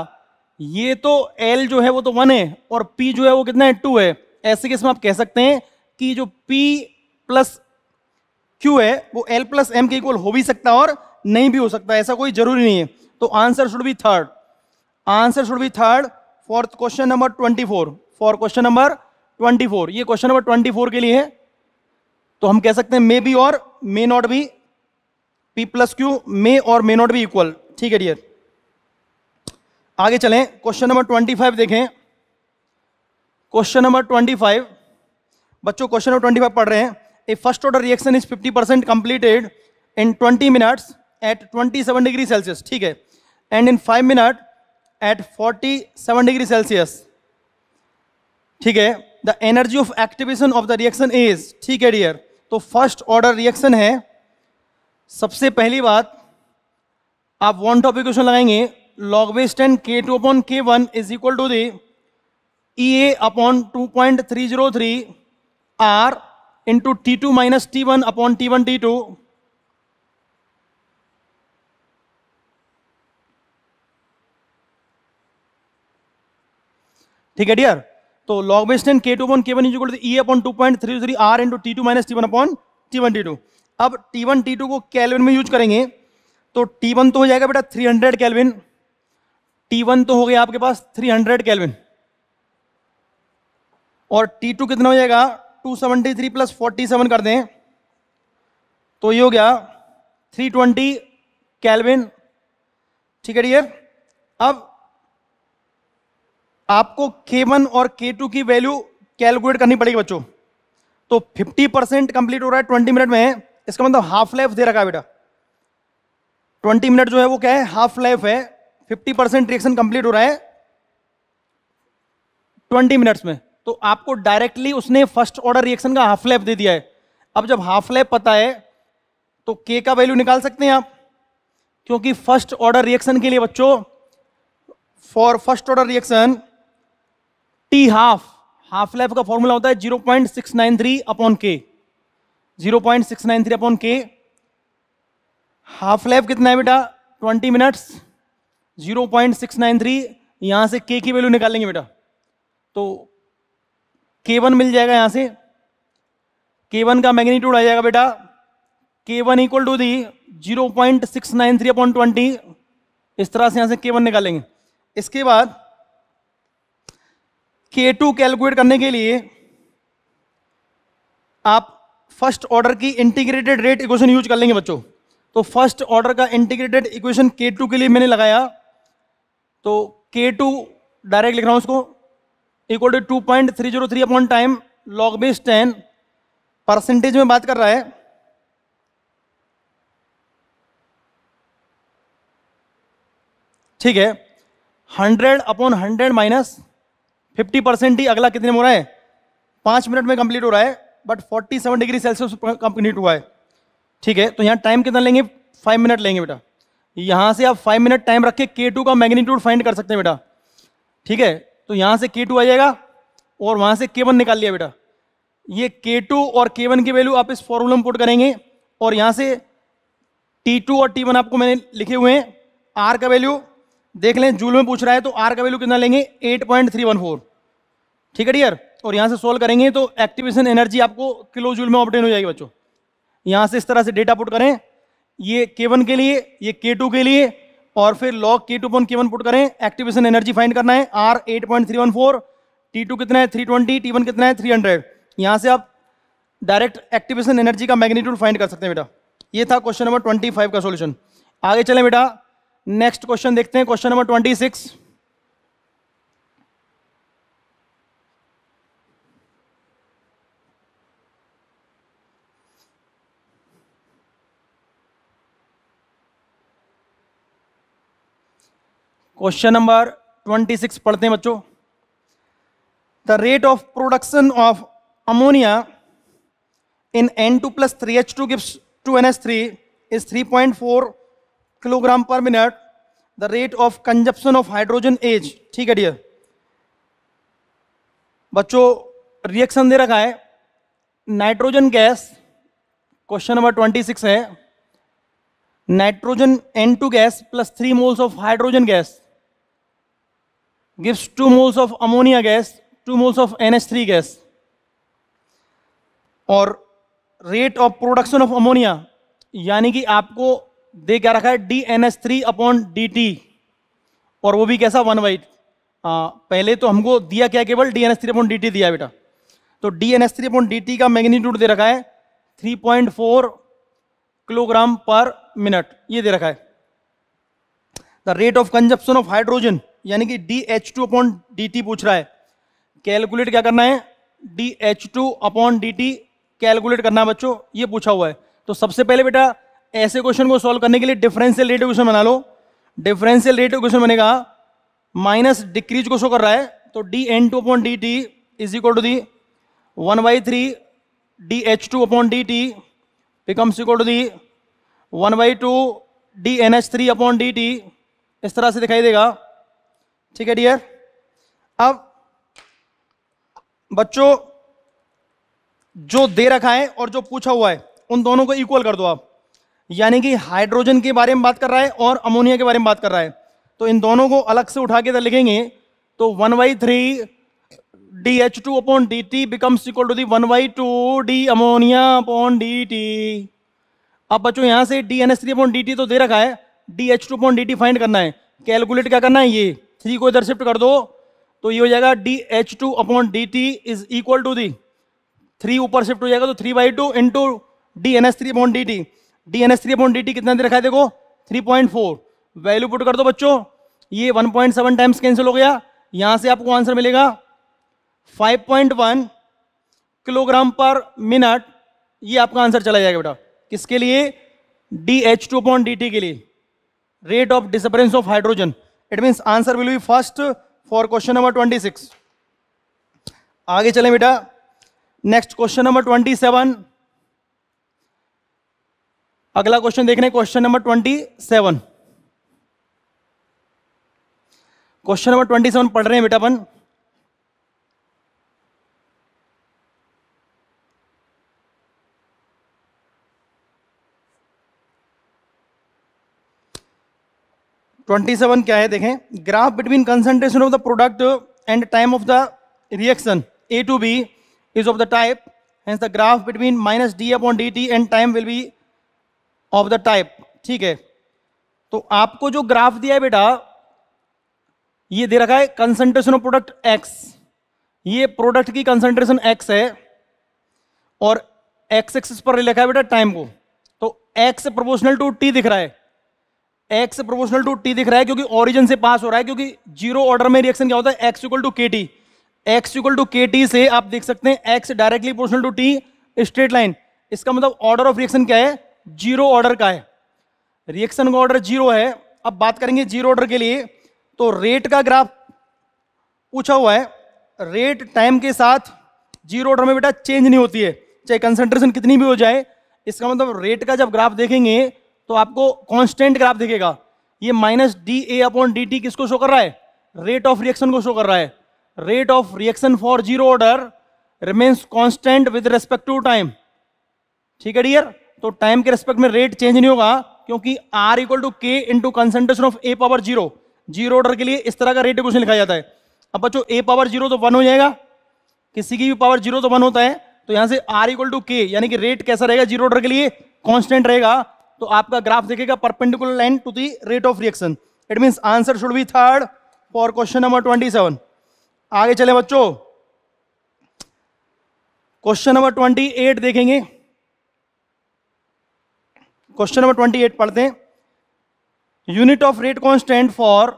ये तो एल जो है वो तो वन है और पी जो है वो कितना है टू है ऐसे केस में आप कह सकते हैं कि जो पी प्लस क्यू है वो एल प्लस एम के इक्वल हो भी सकता है और नहीं भी हो सकता ऐसा कोई जरूरी नहीं है तो answer should be third answer should be third for question number twenty four for question number twenty four ये क्वेश्चन नंबर ट्वेंटी फोर के लिए है तो हम कह सकते हैं मे बी और may not be P plus Q may और मे नॉट बी इक्वल ठीक है डियर आगे चलें क्वेश्चन नंबर ट्वेंटी फाइव देखें क्वेश्चन नंबर ट्वेंटी फाइव बच्चों क्वेश्चन नंबर ट्वेंटी फाइव पढ़ रहे हैं a first order reaction is fifty percent completed in twenty minutes at twenty seven degree Celsius ठीक है and in five minute at forty seven degree Celsius ठीक है the energy of activation of the reaction is ठीक है dear तो first order reaction है सबसे पहली बात आप वन टॉप इक्वेशन लगाएंगे log base ten K two upon K one is equal to the E A upon two point three zero three R into T two minus T one upon T one T two ठीक है dear तो log base ten K two upon K one is to E upon two point three three R into T two minus T one upon T one T two अब T one T two को Kelvin में use करेंगे तो T one तो हो जाएगा बेटा three hundred Kelvin T one तो हो गया आपके पास थ्री हंड्रेड कैलविन और टी टू कितना हो जाएगा two seventy three plus forty seven कर दें तो ये हो गया थ्री ट्वेंटी कैलविन ठीक है डियर अब आपको K1 और K2 की वैल्यू कैलकुलेट करनी पड़ेगी बच्चों तो 50 परसेंट कंप्लीट हो रहा है 20 मिनट में इसका मतलब हाफ लाइफ दे रखा है बेटा 20 मिनट जो है वो क्या है हाफ लाइफ है 50 परसेंट रिएक्शन कंप्लीट हो रहा है 20 मिनट्स में तो आपको डायरेक्टली उसने फर्स्ट ऑर्डर रिएक्शन का हाफ लाइफ दे दिया है अब जब हाफ लाइफ पता है तो के का वैल्यू निकाल सकते हैं आप क्योंकि फर्स्ट ऑर्डर रिएक्शन के लिए बच्चों for first order reaction T half half life का फॉर्मूला होता है zero point six nine three upon K zero point six nine three upon K half life कितना है बेटा twenty minutes zero point six nine three यहां से के की वैल्यू निकालेंगे बेटा तो के वन मिल जाएगा यहाँ से के वन का मैग्नीट्यूड आ जाएगा बेटा K one equal to the zero point six nine three upon twenty इस तरह से यहाँ से के वन निकालेंगे इसके बाद के टू कैलकुलेट करने के लिए आप फर्स्ट ऑर्डर की इंटीग्रेटेड रेट इक्वेशन यूज कर लेंगे बच्चों तो फर्स्ट ऑर्डर का इंटीग्रेटेड इक्वेशन के टू के लिए मैंने लगाया तो के टू डायरेक्ट लिख रहा हूं उसको equal to two point three zero three upon time log base ten percentage में बात कर रहा है ठीक है hundred upon hundred minus fifty percent ही अगला कितने में हो रहा है पाँच मिनट में कंप्लीट हो रहा है but forty seven degree Celsius complete हुआ है ठीक है तो यहाँ टाइम कितना लेंगे फाइव मिनट लेंगे बेटा यहाँ से आप फाइव मिनट टाइम रख के के टू का मैग्नीट्यूड फाइंड कर सकते हैं बेटा ठीक है तो यहाँ से के टू आ जाएगा और वहाँ से के वन निकाल लिया बेटा ये के टू और के वन की वैल्यू आप इस फॉर्मूला में पुट करेंगे और यहाँ से टी टू और टी वन आपको मैंने लिखे हुए हैं आर का वैल्यू देख लें जूल में पूछ रहा है तो आर का वैल्यू कितना लेंगे eight point three one four ठीक है डियर और यहां से सोल्व करेंगे तो एक्टिवेशन एनर्जी आपको किलो जूल में ऑप्टेन हो जाएगी बच्चों यहां से इस तरह से डेटा पुट करें ये के वन के लिए ये के टू के लिए और फिर log K two point K one put करें एक्टिवेशन एनर्जी फाइंड करना है R eight point three one four T two कितना है थ्री ट्वेंटी टी वन कितना है थ्री हंड्रेड यहां से आप डायरेक्ट एक्टिवेशन एनर्जी का मैग्नीट्यूड फाइंड कर सकते हैं बेटा ये था क्वेश्चन नंबर ट्वेंटी फाइव का सोल्यूशन आगे चलें बेटा नेक्स्ट क्वेश्चन देखते हैं question number twenty six question number twenty six पढ़ते हैं बच्चों the rate of production of ammonia in N two plus three H two गिफ्ट two N S three is three point four kilogram per minute the rate of consumption of hydrogen as ठीक है dear बच्चों reaction दे रखा है nitrogen gas question number twenty six है nitrogen N two gas plus three moles of hydrogen gas moles of ammonia gas two moles of N of NH3 gas और rate of production of ammonia यानी कि आपको दे क्या रखा है D N S three upon D T और वो भी कैसा वन बाई पहले तो हमको दिया क्या केवल D N S three upon D T दिया बेटा तो D N S three upon D T का मैग्नीट्यूड दे रखा है three point four kilogram per minute ये दे रखा है the rate of consumption of hydrogen यानी कि D H two upon D T पूछ रहा है कैलकुलेट क्या करना है D H two upon D T calculate करना है बच्चों ये पूछा हुआ है तो सबसे पहले बेटा ऐसे क्वेश्चन को सॉल्व करने के लिए डिफरेंशियल रेट क्वेश्चन बना लो डिफरेंशियल रेट क्वेश्चन बनेगा माइनस डिक्रीज को शो कर रहा है तो D N two upon D T is equal to the one by three D H two upon D T becomes equal to the one by two D N H three upon D T इस तरह से दिखाई देगा ठीक है dear अब बच्चों जो दे रखा है और जो पूछा हुआ है उन दोनों को इक्वल कर दो आप यानी कि हाइड्रोजन के बारे में बात कर रहा है और अमोनिया के बारे में बात कर रहा है तो इन दोनों को अलग से उठा के लिखेंगे तो one by three D H two upon D T becomes equal to the one by two D ammonia upon D T अब बच्चों यहां से D N S three upon D T तो दे रखा है D H two upon D T find करना है कैलकुलेट क्या करना है ये थ्री को इधर शिफ्ट कर दो तो ये हो जाएगा D H two upon D T is equal to the three ऊपर शिफ्ट हो जाएगा तो three by two into D N S three upon D T D N S three upon D T कितना दे रखा है देखो three point four value put कर दो बच्चों ये one point seven times cancel हो गया यहां से आपको आंसर मिलेगा five point one kilogram per minute ये आपका आंसर चला जाएगा बेटा किसके लिए D H two point D T के लिए rate of disappearance of hydrogen it means answer will be first for question number twenty six आगे चले बेटा next question number twenty seven अगला क्वेश्चन देख रहे हैं question number twenty seven question number twenty seven पढ़ रहे हैं बेटा अपन ट्वेंटी सेवन क्या है देखें graph between concentration of the product and time of the reaction A to B is of the type the graph between minus D upon D T and time will be of the type ठीक है तो आपको जो graph दिया है बेटा ये दे रखा है कंसंट्रेशन ऑफ प्रोडक्ट एक्स ये प्रोडक्ट की कंसंट्रेशन एक्स है और एक्स एक्सिस पर लिखा है बेटा टाइम को तो एक्स प्रोपोर्शनल टू टी दिख रहा है एक्स प्रोपोर्शनल टू टी दिख रहा है क्योंकि ओरिजिन से पास हो रहा है क्योंकि जीरो ऑर्डर में रिएक्शन क्या होता है X equal to K T X equal to K T से आप देख सकते हैं X directly proportional to T straight line इसका मतलब ऑर्डर ऑफ रिएक्शन क्या है जीरो ऑर्डर का है रिएक्शन का ऑर्डर जीरो है अब बात करेंगे जीरो ऑर्डर के लिए तो रेट का ग्राफ पूछा हुआ है रेट टाइम के साथ जीरो ऑर्डर में बेटा चेंज नहीं होती है चाहे कंसंट्रेशन कितनी भी हो जाए इसका मतलब रेट का जब ग्राफ देखेंगे तो आपको कांस्टेंट ग्राफ दिखेगा ये minus D A upon D T किसको शो कर रहा है रेट ऑफ रिएक्शन को शो कर रहा है rate of reaction for zero order remains constant with respect to time ठीक है डियर तो टाइम के रेस्पेक्ट में रेट चेंज नहीं होगा क्योंकि R equal to K into concentration of A power zero zero order के लिए इस तरह का रेट क्वेश्चन लिखा जाता है अब बच्चों ए पावर जीरो तो वन हो जाएगा किसी की भी पावर जीरो तो वन होता है तो यहां से आर इक्वल टू के यानी कि रेट कैसा रहेगा जीरो ऑर्डर के लिए कॉन्स्टेंट रहेगा तो आपका ग्राफ देखेगा perpendicular line to the rate of reaction it mean answer should be third for question number twenty seven आगे चले बच्चों क्वेश्चन नंबर ट्वेंटी एट देखेंगे क्वेश्चन नंबर ट्वेंटी एट पढ़ते हैं unit of rate constant for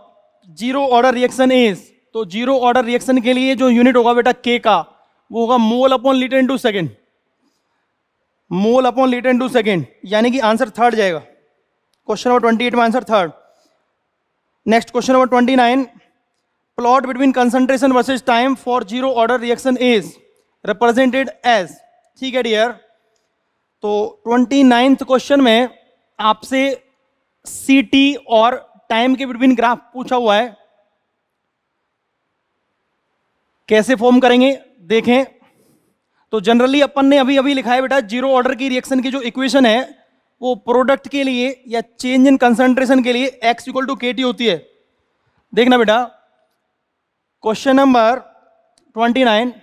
zero order reaction is तो zero order reaction के लिए जो यूनिट होगा बेटा के का वो होगा mole upon litre to second mole upon litre to second यानी कि आंसर थर्ड जाएगा क्वेश्चन नंबर ट्वेंटी एट में answer third next question number twenty nine plot between concentration versus time for zero order reaction is represented as ठीक है dear तो twenty ninth question में आपसे C T और time के बिटवीन ग्राफ पूछा हुआ है कैसे फॉर्म करेंगे देखें तो जनरली अपन ने अभी अभी लिखा है बेटा जीरो ऑर्डर की रिएक्शन की जो इक्वेशन है वो प्रोडक्ट के लिए या चेंज इन कंसंट्रेशन के लिए X equal to K T होती है देखना बेटा question number twenty nine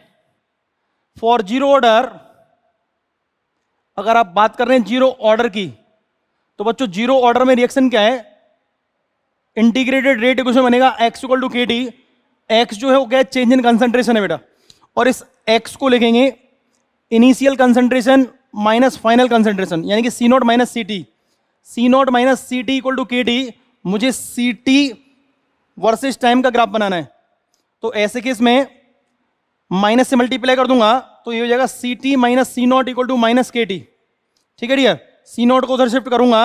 for zero order अगर आप बात कर रहे हैं जीरो ऑर्डर की तो बच्चों जीरो ऑर्डर में रिएक्शन क्या है इंटीग्रेटेड रेट इक्वेशन बनेगा X equal to K T X जो है वो क्या है चेंज इन कंसंट्रेशन है बेटा और इस एक्स को लिखेंगे initial concentration minus final concentration यानी कि C naught minus C T C naught minus C T equal to K T मुझे सी टी वर्सेज टाइम का ग्राफ बनाना है तो ऐसे केस में माइनस से मल्टीप्लाई कर दूंगा तो ये हो जाएगा C T minus C naught equal to minus K T ठीक है ठीक है सी नॉट को उधर शिफ्ट करूंगा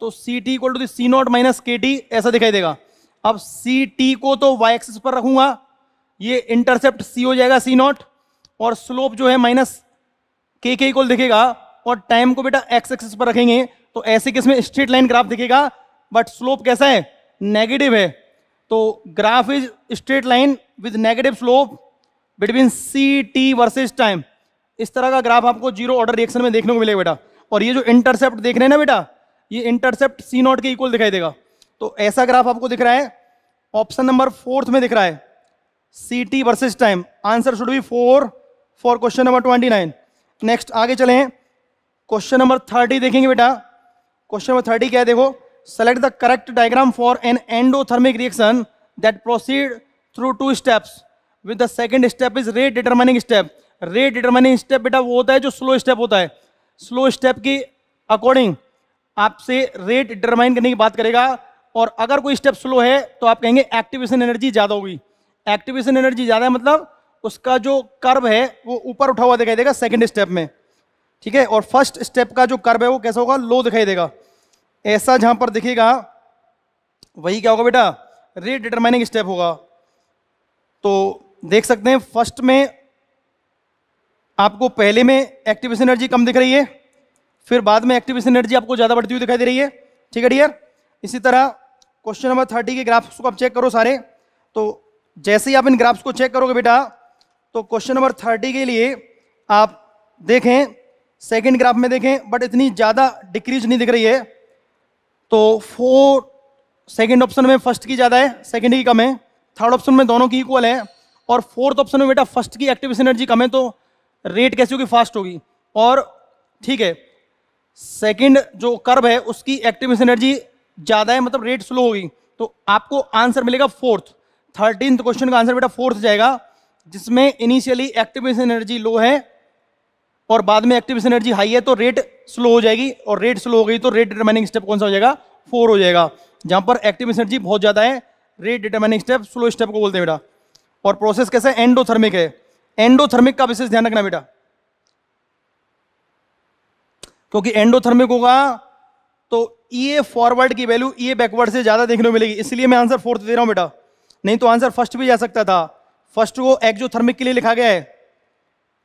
तो C T equal to the C naught minus K T ऐसा दिखाई देगा अब सी टी को तो वाई एक्सिस पर रखूंगा ये इंटरसेप्ट सी हो जाएगा सी नॉट और स्लोप जो है माइनस के के इक्वल दिखेगा और टाइम को बेटा एक्स एक्सिस पर रखेंगे तो ऐसे किस में स्ट्रेट लाइन ग्राफ दिखेगा बट स्लोप कैसा है नेगेटिव है तो graph is straight line with negative slope between C T versus time इस तरह का ग्राफ आपको जीरो ऑर्डर रिएक्शन में देखने को मिलेगा बेटा और ये जो इंटरसेप्ट देख रहे हैं ना बेटा ये इंटरसेप्ट सी नॉट के इक्वल दिखाई देगा तो ऐसा ग्राफ आपको दिख रहा है ऑप्शन नंबर फोर्थ में दिख रहा है C T versus time answer should be four for question number twenty nine next आगे चलें क्वेश्चन नंबर थर्टी देखेंगे बेटा क्वेश्चन नंबर थर्टी क्या है देखो select the correct diagram for an endothermic reaction that proceed through two steps with the second step is rate determining step rate determining step बेटा वो होता है जो स्लो स्टेप होता है स्लो स्टेप की अकॉर्डिंग आपसे रेट डिटरमाइन करने की बात करेगा और अगर कोई स्टेप स्लो है तो आप कहेंगे एक्टिवेशन एनर्जी ज़्यादा होगी एक्टिवेशन एनर्जी ज़्यादा है मतलब उसका जो कर्व है वो ऊपर उठा हुआ दिखाई देगा सेकेंड स्टेप में ठीक है और फर्स्ट स्टेप का जो कर्व है वो कैसा होगा लो दिखाई देगा ऐसा जहाँ पर दिखेगा वही क्या होगा बेटा रेट डिटरमाइनिंग स्टेप होगा तो देख सकते हैं फर्स्ट में आपको पहले में एक्टिवेशन एनर्जी कम दिख रही है फिर बाद में एक्टिवेशन एनर्जी आपको ज़्यादा बढ़ती हुई दिखाई दे रही है ठीक है डियर इसी तरह क्वेश्चन नंबर थर्टी के ग्राफ्स को आप चेक करो सारे तो जैसे ही आप इन ग्राफ्स को चेक करोगे बेटा तो क्वेश्चन नंबर थर्टी के लिए आप देखें सेकेंड ग्राफ में देखें बट इतनी ज़्यादा डिक्रीज नहीं दिख रही है तो फोर सेकेंड ऑप्शन में फर्स्ट की ज़्यादा है सेकेंड की कम है थर्ड ऑप्शन में दोनों की इक्वल है और फोर्थ ऑप्शन में बेटा फर्स्ट की एक्टिवेशन एनर्जी कम है तो रेट कैसी होगी फास्ट होगी और ठीक है सेकंड जो कर्व है उसकी एक्टिवेशन एनर्जी ज़्यादा है मतलब रेट स्लो होगी तो आपको आंसर मिलेगा फोर्थ थर्टीन क्वेश्चन का आंसर बेटा फोर्थ जाएगा जिसमें इनिशियली एक्टिवेशन एनर्जी लो है और बाद में एक्टिवेशन एनर्जी हाई है तो रेट स्लो हो जाएगी और रेट स्लो हो गई तो रेट डिटरमाइनिंग स्टेप कौन सा हो जाएगा फोर हो जाएगा जहाँ पर एक्टिवेशन एनर्जी बहुत ज़्यादा है rate determining step slow step को बोलते हैं बेटा और प्रोसेस कैसे एंडोथर्मिक है एंडोथर्मिक का विशेष ध्यान रखना बेटा क्योंकि एंडोथर्मिक होगा तो ये e फॉरवर्ड की वैल्यू ये बैकवर्ड से ज्यादा देखने को मिलेगी इसलिए मैं आंसर फोर्थ दे रहा हूं बेटा नहीं तो आंसर फर्स्ट भी जा सकता था फर्स्ट को एक्जोथर्मिक के लिए लिखा गया है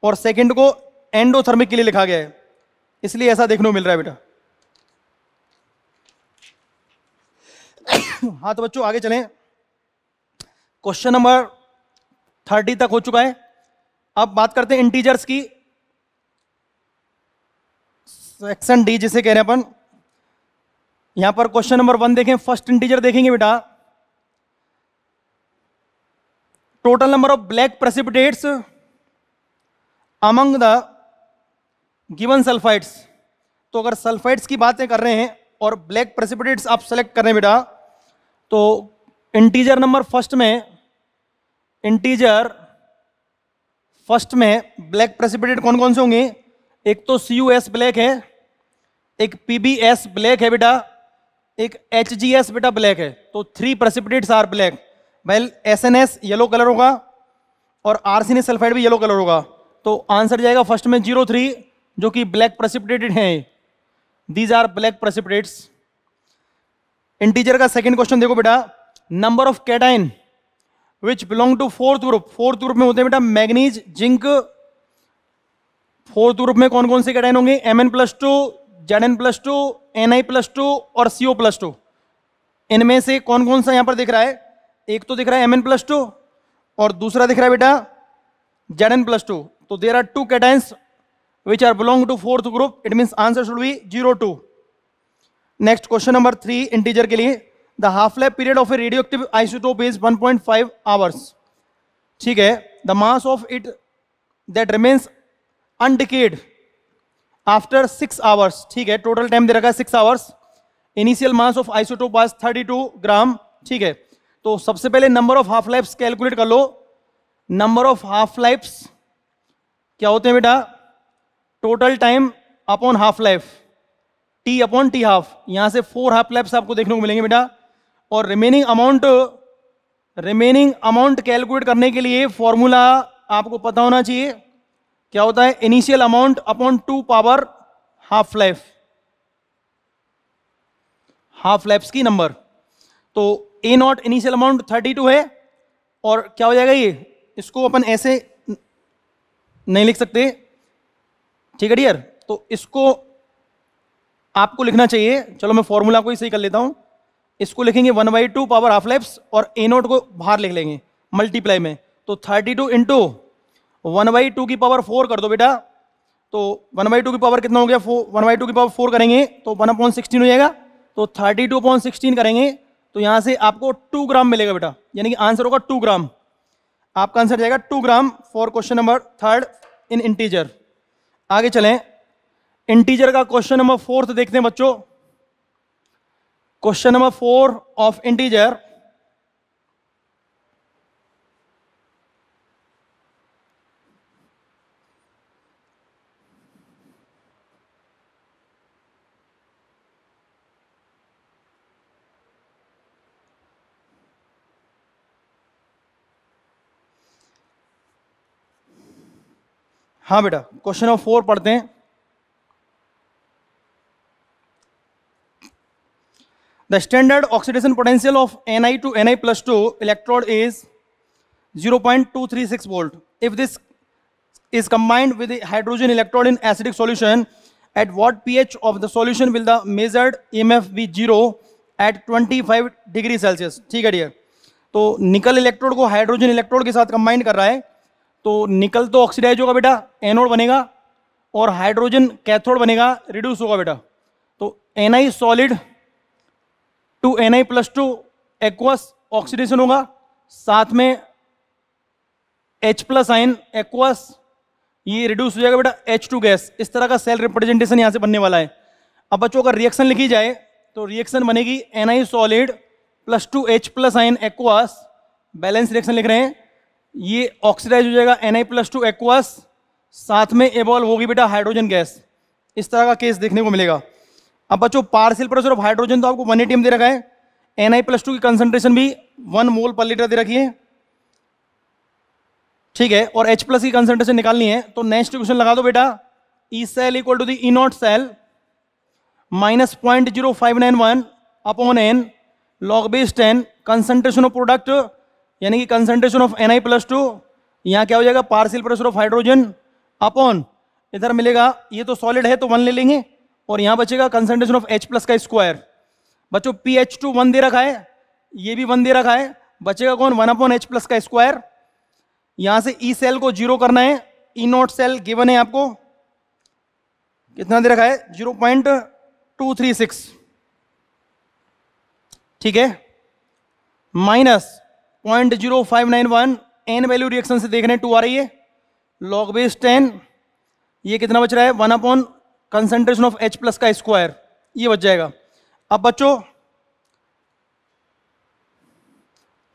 और सेकंड को एंडोथर्मिक के लिए लिखा गया है इसलिए ऐसा देखने को मिल रहा है बेटा *coughs* हाँ तो बच्चों आगे चलें क्वेश्चन नंबर थर्टी तक हो चुका है अब बात करते हैं इंटीजर्स की सेक्शन डी जिसे कह रहे हैं अपन यहां पर क्वेश्चन नंबर वन देखें फर्स्ट इंटीजर देखेंगे बेटा total number of black precipitates among the given sulphides तो अगर सल्फाइड्स की बातें कर रहे हैं और ब्लैक प्रेसिपिटेट्स आप सेलेक्ट कर रहे हैं बेटा तो इंटीजर नंबर फर्स्ट में इंटीजर फर्स्ट में ब्लैक प्रेसिपिटेट कौन कौन से होंगे एक तो सी यू एस ब्लैक है एक पी बी एस ब्लैक है बेटा एक एच जी एस बेटा ब्लैक है तो three precipitates are black well S N S yellow colour होगा और आर ने सल्फाइड भी येलो कलर होगा तो आंसर जाएगा फर्स्ट में जीरो थ्री जो कि ब्लैक प्रेसिपिटेटेड हैं these are black precipitates integer का सेकेंड क्वेश्चन देखो बेटा number of cation which belong to fourth group fourth group में होते हैं बेटा मैग्नीज जिंक फोर्थ ग्रुप में कौन कौन से कैटाइन होंगे M N plus two Z N plus two N I plus two और सीओ प्लस टू इनमें से कौन कौन सा यहां पर दिख रहा है एक तो दिख रहा है एम एन प्लस टू और दूसरा दिख रहा है बेटा जेड एन प्लस टू तो there are two cations which are belong to fourth group it mean answer should be zero two next question number three integer के लिए the half life period of a radioactive isotope is 1.5 hours ठीक है the mass of it that remains undecayed after six hours ठीक है total time दे रखा है six hours initial mass of isotope was 32 gram ठीक है तो सबसे पहले number of half lives calculate कर लो नंबर ऑफ हाफ लाइफ्स क्या होते हैं बेटा total time upon half life T upon T half यहां से फोर हाफ लाइफ्स आपको देखने को मिलेंगे बेटा और remaining amount remaining amount calculate करने के लिए फॉर्मूला आपको पता होना चाहिए क्या होता है initial amount upon two power half life half life की नंबर तो A naught initial amount thirty two है और क्या हो जाएगा ये इसको अपन ऐसे नहीं लिख सकते ठीक है डियर तो इसको आपको लिखना चाहिए चलो मैं फॉर्मूला को ही सही कर लेता हूं इसको लिखेंगे one by two power half life और ए नोट को बाहर लिख लेंगे मल्टीप्लाई में तो thirty two into one by two की पावर फोर कर दो बेटा तो वन बाई टू की पावर कितना हो गया फोर वन बाई टू की पावर फोर करेंगे तो वन अपॉइंट सिक्सटीन हो जाएगा तो थर्टी टू अपॉइंट सिक्सटीन करेंगे तो यहाँ से आपको टू ग्राम मिलेगा बेटा यानी कि आंसर होगा टू ग्राम आपका आंसर जाएगा two gram for question number third in integer आगे चलें इंटीजर का क्वेश्चन नंबर फोर्थ देखते हैं बच्चों question number four of integer हाँ बेटा क्वेश्चन नंबर फोर पढ़ते हैं The standard oxidation potential of Ni to Ni plus 2 electrode is 0.236 volt. If this is combined with the hydrogen electrode in acidic solution, at what pH of the solution will the measured EMF be zero at 25 degree Celsius ठीक है dear तो निकल electrode को hydrogen electrode के साथ combined कर रहा है तो निकल तो ऑक्सीडाइज होगा बेटा एनोड बनेगा और हाइड्रोजन कैथोड बनेगा रिड्यूस होगा बेटा तो N I solid to N I plus two aqueous oxidation होगा साथ में एच प्लस आइन एक्वस ये रिड्यूस हो जाएगा बेटा एच टू गैस इस तरह का सेल रिप्रेजेंटेशन यहां से बनने वाला है अब बच्चों अगर रिएक्शन लिखी जाए तो रिएक्शन बनेगी N I solid plus two H plus ion aqueous balance reaction लिख रहे हैं ये ऑक्सीडाइज हो जाएगा N I plus two aqueous साथ में एवॉल्व होगी बेटा हाइड्रोजन गैस इस तरह का केस देखने को मिलेगा अब बच्चों पार्सिल प्रेशर ऑफ हाइड्रोजन तो आपको वन एटीएम दे रखा है एन आई प्लस टू की कंसनट्रेशन भी वन मोल पर लीटर दे रखी है ठीक है और एच प्लस की कंसनट्रेशन निकालनी है तो नेक्स्ट क्वेश्चन लगा दो बेटा E cell equal to the naught cell minus point zero five nine one upon N log base ten concentration of product यानी कि concentration of N I plus two यहाँ क्या हो जाएगा partial pressure of hydrogen upon इधर मिलेगा ये तो सॉलिड है तो वन ले लेंगे और यहां बचेगा कंसेंट्रेशन ऑफ एच प्लस का स्क्वायर बच्चों पी एच टू वन दे रखा है ये भी वन दे रखा है बचेगा कौन वन अपॉन एच प्लस का स्क्वायर यहां से ई e सेल को जीरो करना है ई नॉट सेल गिवन है आपको कितना दे रखा है zero point two three six ठीक है minus point zero five nine one N value reaction से देख रहे हैं टू आ रही है लॉग बेस टेन ये कितना बच रहा है one upon concentration of H plus का स्क्वायर ये बच जाएगा अब बच्चों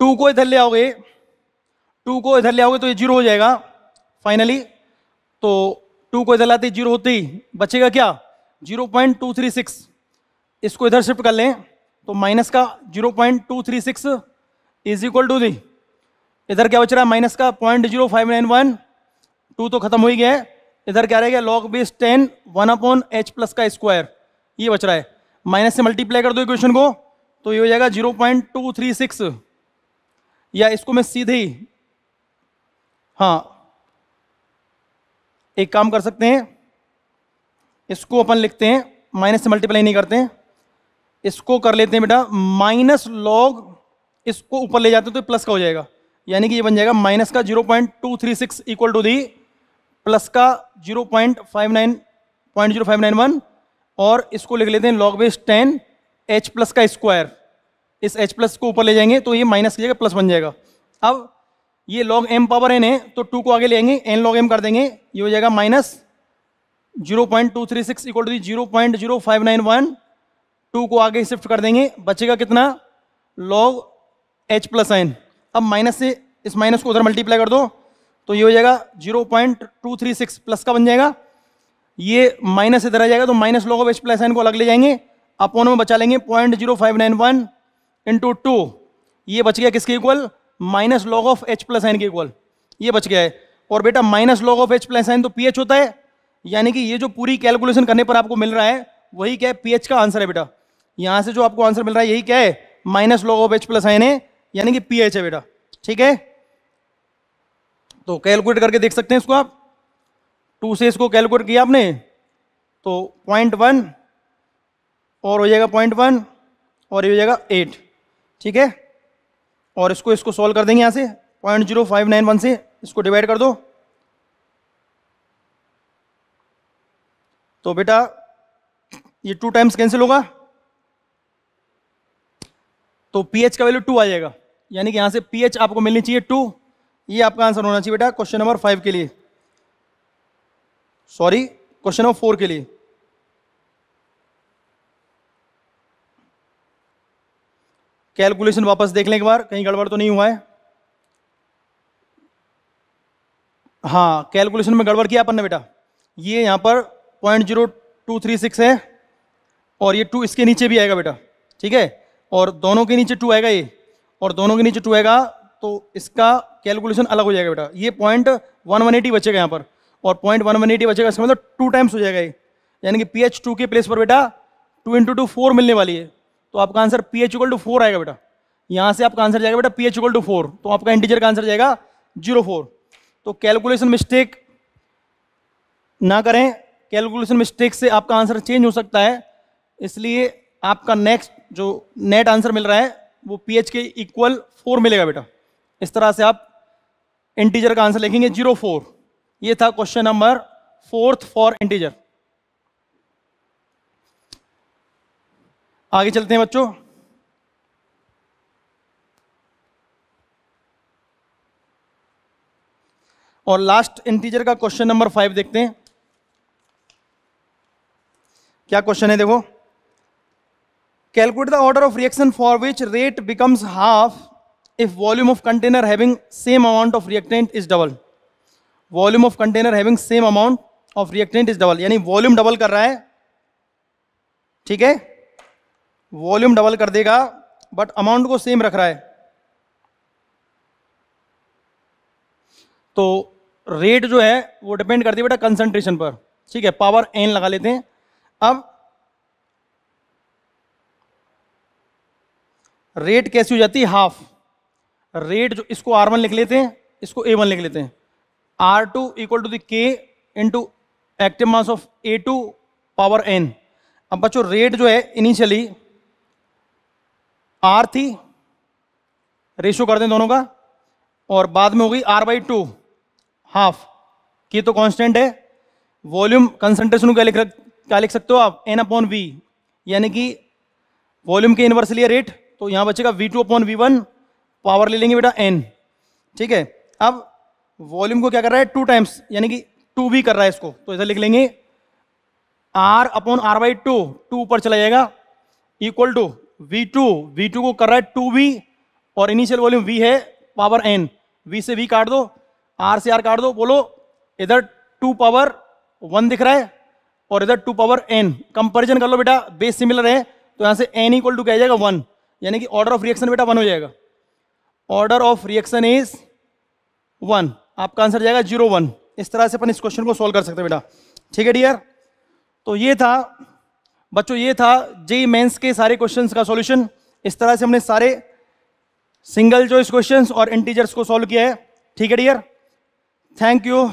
टू को इधर ले आओगे टू को इधर ले आओगे तो ये जीरो हो जाएगा फाइनली तो टू को इधर लाते जीरो होते ही बचेगा क्या zero point two three six इसको इधर शिफ्ट कर लें तो माइनस का zero point two three six is equal to the इधर क्या बच रहा है माइनस का point zero five nine one two तो खत्म हो ही गया है इधर क्या रहेगा log base ten one upon H plus का स्क्वायर ये बच रहा है माइनस से मल्टीप्लाई कर दो इक्वेशन को तो ये हो जाएगा zero point two three six या इसको मैं सीधे ही हाँ एक काम कर सकते हैं इसको अपन लिखते हैं माइनस से मल्टीप्लाई नहीं करते इसको कर लेते हैं बेटा माइनस लॉग इसको ऊपर ले जाते हैं तो प्लस का हो जाएगा यानी कि ये बन जाएगा माइनस का zero point two three six equal to दी प्लस का zero point five nine point zero five nine one और इसको लिख लेते हैं log base ten H plus का स्क्वायर इस एच प्लस को ऊपर ले जाएंगे तो ये माइनस की जगह प्लस बन जाएगा अब ये लॉग एम पावर एन है तो टू को आगे लेंगे एन लॉग एम कर देंगे ये हो जाएगा minus zero point two three six equal to zero point zero five nine one two को आगे शिफ्ट कर देंगे बचेगा कितना लॉग एच प्लस एन अब माइनस से इस माइनस को उधर मल्टीप्लाई कर दो तो ये हो जाएगा 0.236 प्लस का बन जाएगा ये माइनस इधर आ जाएगा तो माइनस लोग ऑफ प्लस एन को अलग ले जाएंगे अपोन में बचा लेंगे point zero five nine one into two ये बच गया किसके equal minus log of H plus N के इक्वल ये बच गया है और बेटा minus log of H plus N तो पी एच होता है यानी कि ये जो पूरी कैलकुलेशन करने पर आपको मिल रहा है वही क्या है पी का आंसर है बेटा यहाँ से जो आपको आंसर मिल रहा है यही क्या है minus log of H plus N है यानी कि पी है बेटा ठीक है तो कैलकुलेट करके देख सकते हैं इसको आप टू से इसको कैलकुलेट किया आपने तो पॉइंट वन और हो जाएगा पॉइंट वन और ये हो जाएगा एट ठीक है और इसको इसको सॉल्व कर देंगे यहाँ से point zero five nine one से इसको डिवाइड कर दो तो बेटा ये टू टाइम्स कैंसिल होगा तो पीएच का वैल्यू टू आ जाएगा यानी कि यहाँ से पीएच आपको मिलनी चाहिए टू ये आपका आंसर होना चाहिए बेटा क्वेश्चन नंबर फाइव के लिए सॉरी क्वेश्चन नंबर फोर के लिए कैलकुलेशन वापस देख लें एक बार कहीं गड़बड़ तो नहीं हुआ है हाँ कैलकुलेशन में गड़बड़ किया अपन ने बेटा ये यहाँ पर point zero two three six है और ये टू इसके नीचे भी आएगा बेटा ठीक है और दोनों के नीचे टू आएगा ये और दोनों के नीचे टू आएगा तो इसका कैलकुलेशन अलग हो जाएगा बेटा ये पॉइंट वन वन एटी बचेगा यहाँ पर और पॉइंट वन वन एटी बचेगा इसका मतलब टू टाइम्स हो जाएगा ये यानी कि पी एच टू के प्लेस पर बेटा टू इंटू टू फोर मिलने वाली है तो आपका answer P H equal to four आएगा बेटा यहाँ से आपका आंसर जाएगा बेटा P H equal to four तो आपका इंटीजर का आंसर जाएगा जीरो फोर तो कैलकुलेशन मिस्टेक ना करें कैलकुलेशन मिस्टेक से आपका आंसर चेंज हो सकता है इसलिए आपका नेक्स्ट जो नेट आंसर मिल रहा है वो पी के इक्वल फोर मिलेगा बेटा इस तरह से आप इंटीजर का आंसर लिखेंगे जीरो फोर ये था question number fourth for integer आगे चलते हैं बच्चों और लास्ट इंटीजर का क्वेश्चन नंबर फाइव देखते हैं क्या क्वेश्चन है देखो calculate the order of reaction for which rate becomes half if volume of container having same amount of reactant is double volume of container having same amount of reactant is double यानी volume double कर रहा है ठीक है volume double कर देगा but amount को same रख रहा है तो रेट जो है वो डिपेंड करती है बेटा कंसंट्रेशन पर ठीक है पावर एन लगा लेते हैं अब रेट कैसी हो जाती है हाफ रेट जो इसको आर वन लिख लेते हैं इसको ए वन लिख लेते हैं R two equal to the K into active mass of A to power N अब बच्चों रेट जो है इनिशियली आर थी रेशो कर दें दोनों का और बाद में हो गई आर बाई टू हाफ की तो कांस्टेंट है वॉल्यूम कंसंट्रेशन को क्या लिख क्या लिख सकते हो आप एन अपॉन वी यानी कि वॉल्यूम के इन्वर्सली रेट तो यहाँ बचेगा V two upon V one power ले लेंगे बेटा एन ठीक है अब वॉल्यूम को क्या कर रहा है टू टाइम्स यानी कि टू भी कर रहा है इसको तो ऐसा लिख लेंगे R upon R by two two ऊपर चला जाएगा equal to V two V two को कर रहा है टू वी और इनिशियल वॉल्यूम वी है पावर एन वी से वी काट दो आर से आर काट दो बोलो इधर टू पावर वन दिख रहा है और इधर टू पावर एन कंपेरिजन कर लो बेटा बेस सिमिलर है तो यहां से एन इक्वल टू क्या जाएगा वन यानी कि ऑर्डर ऑफ रिएक्शन बेटा वन हो जाएगा order of reaction is one आपका आंसर जाएगा जीरो वन इस तरह से अपन इस क्वेश्चन को सॉल्व कर सकते हैं बेटा ठीक है डियर तो ये था बच्चों ये था जेई मेंस के सारे क्वेश्चंस का सॉल्यूशन इस तरह से हमने सारे सिंगल चॉइस क्वेश्चंस और इंटीजर्स को सॉल्व किया है ठीक है डियर थैंक यू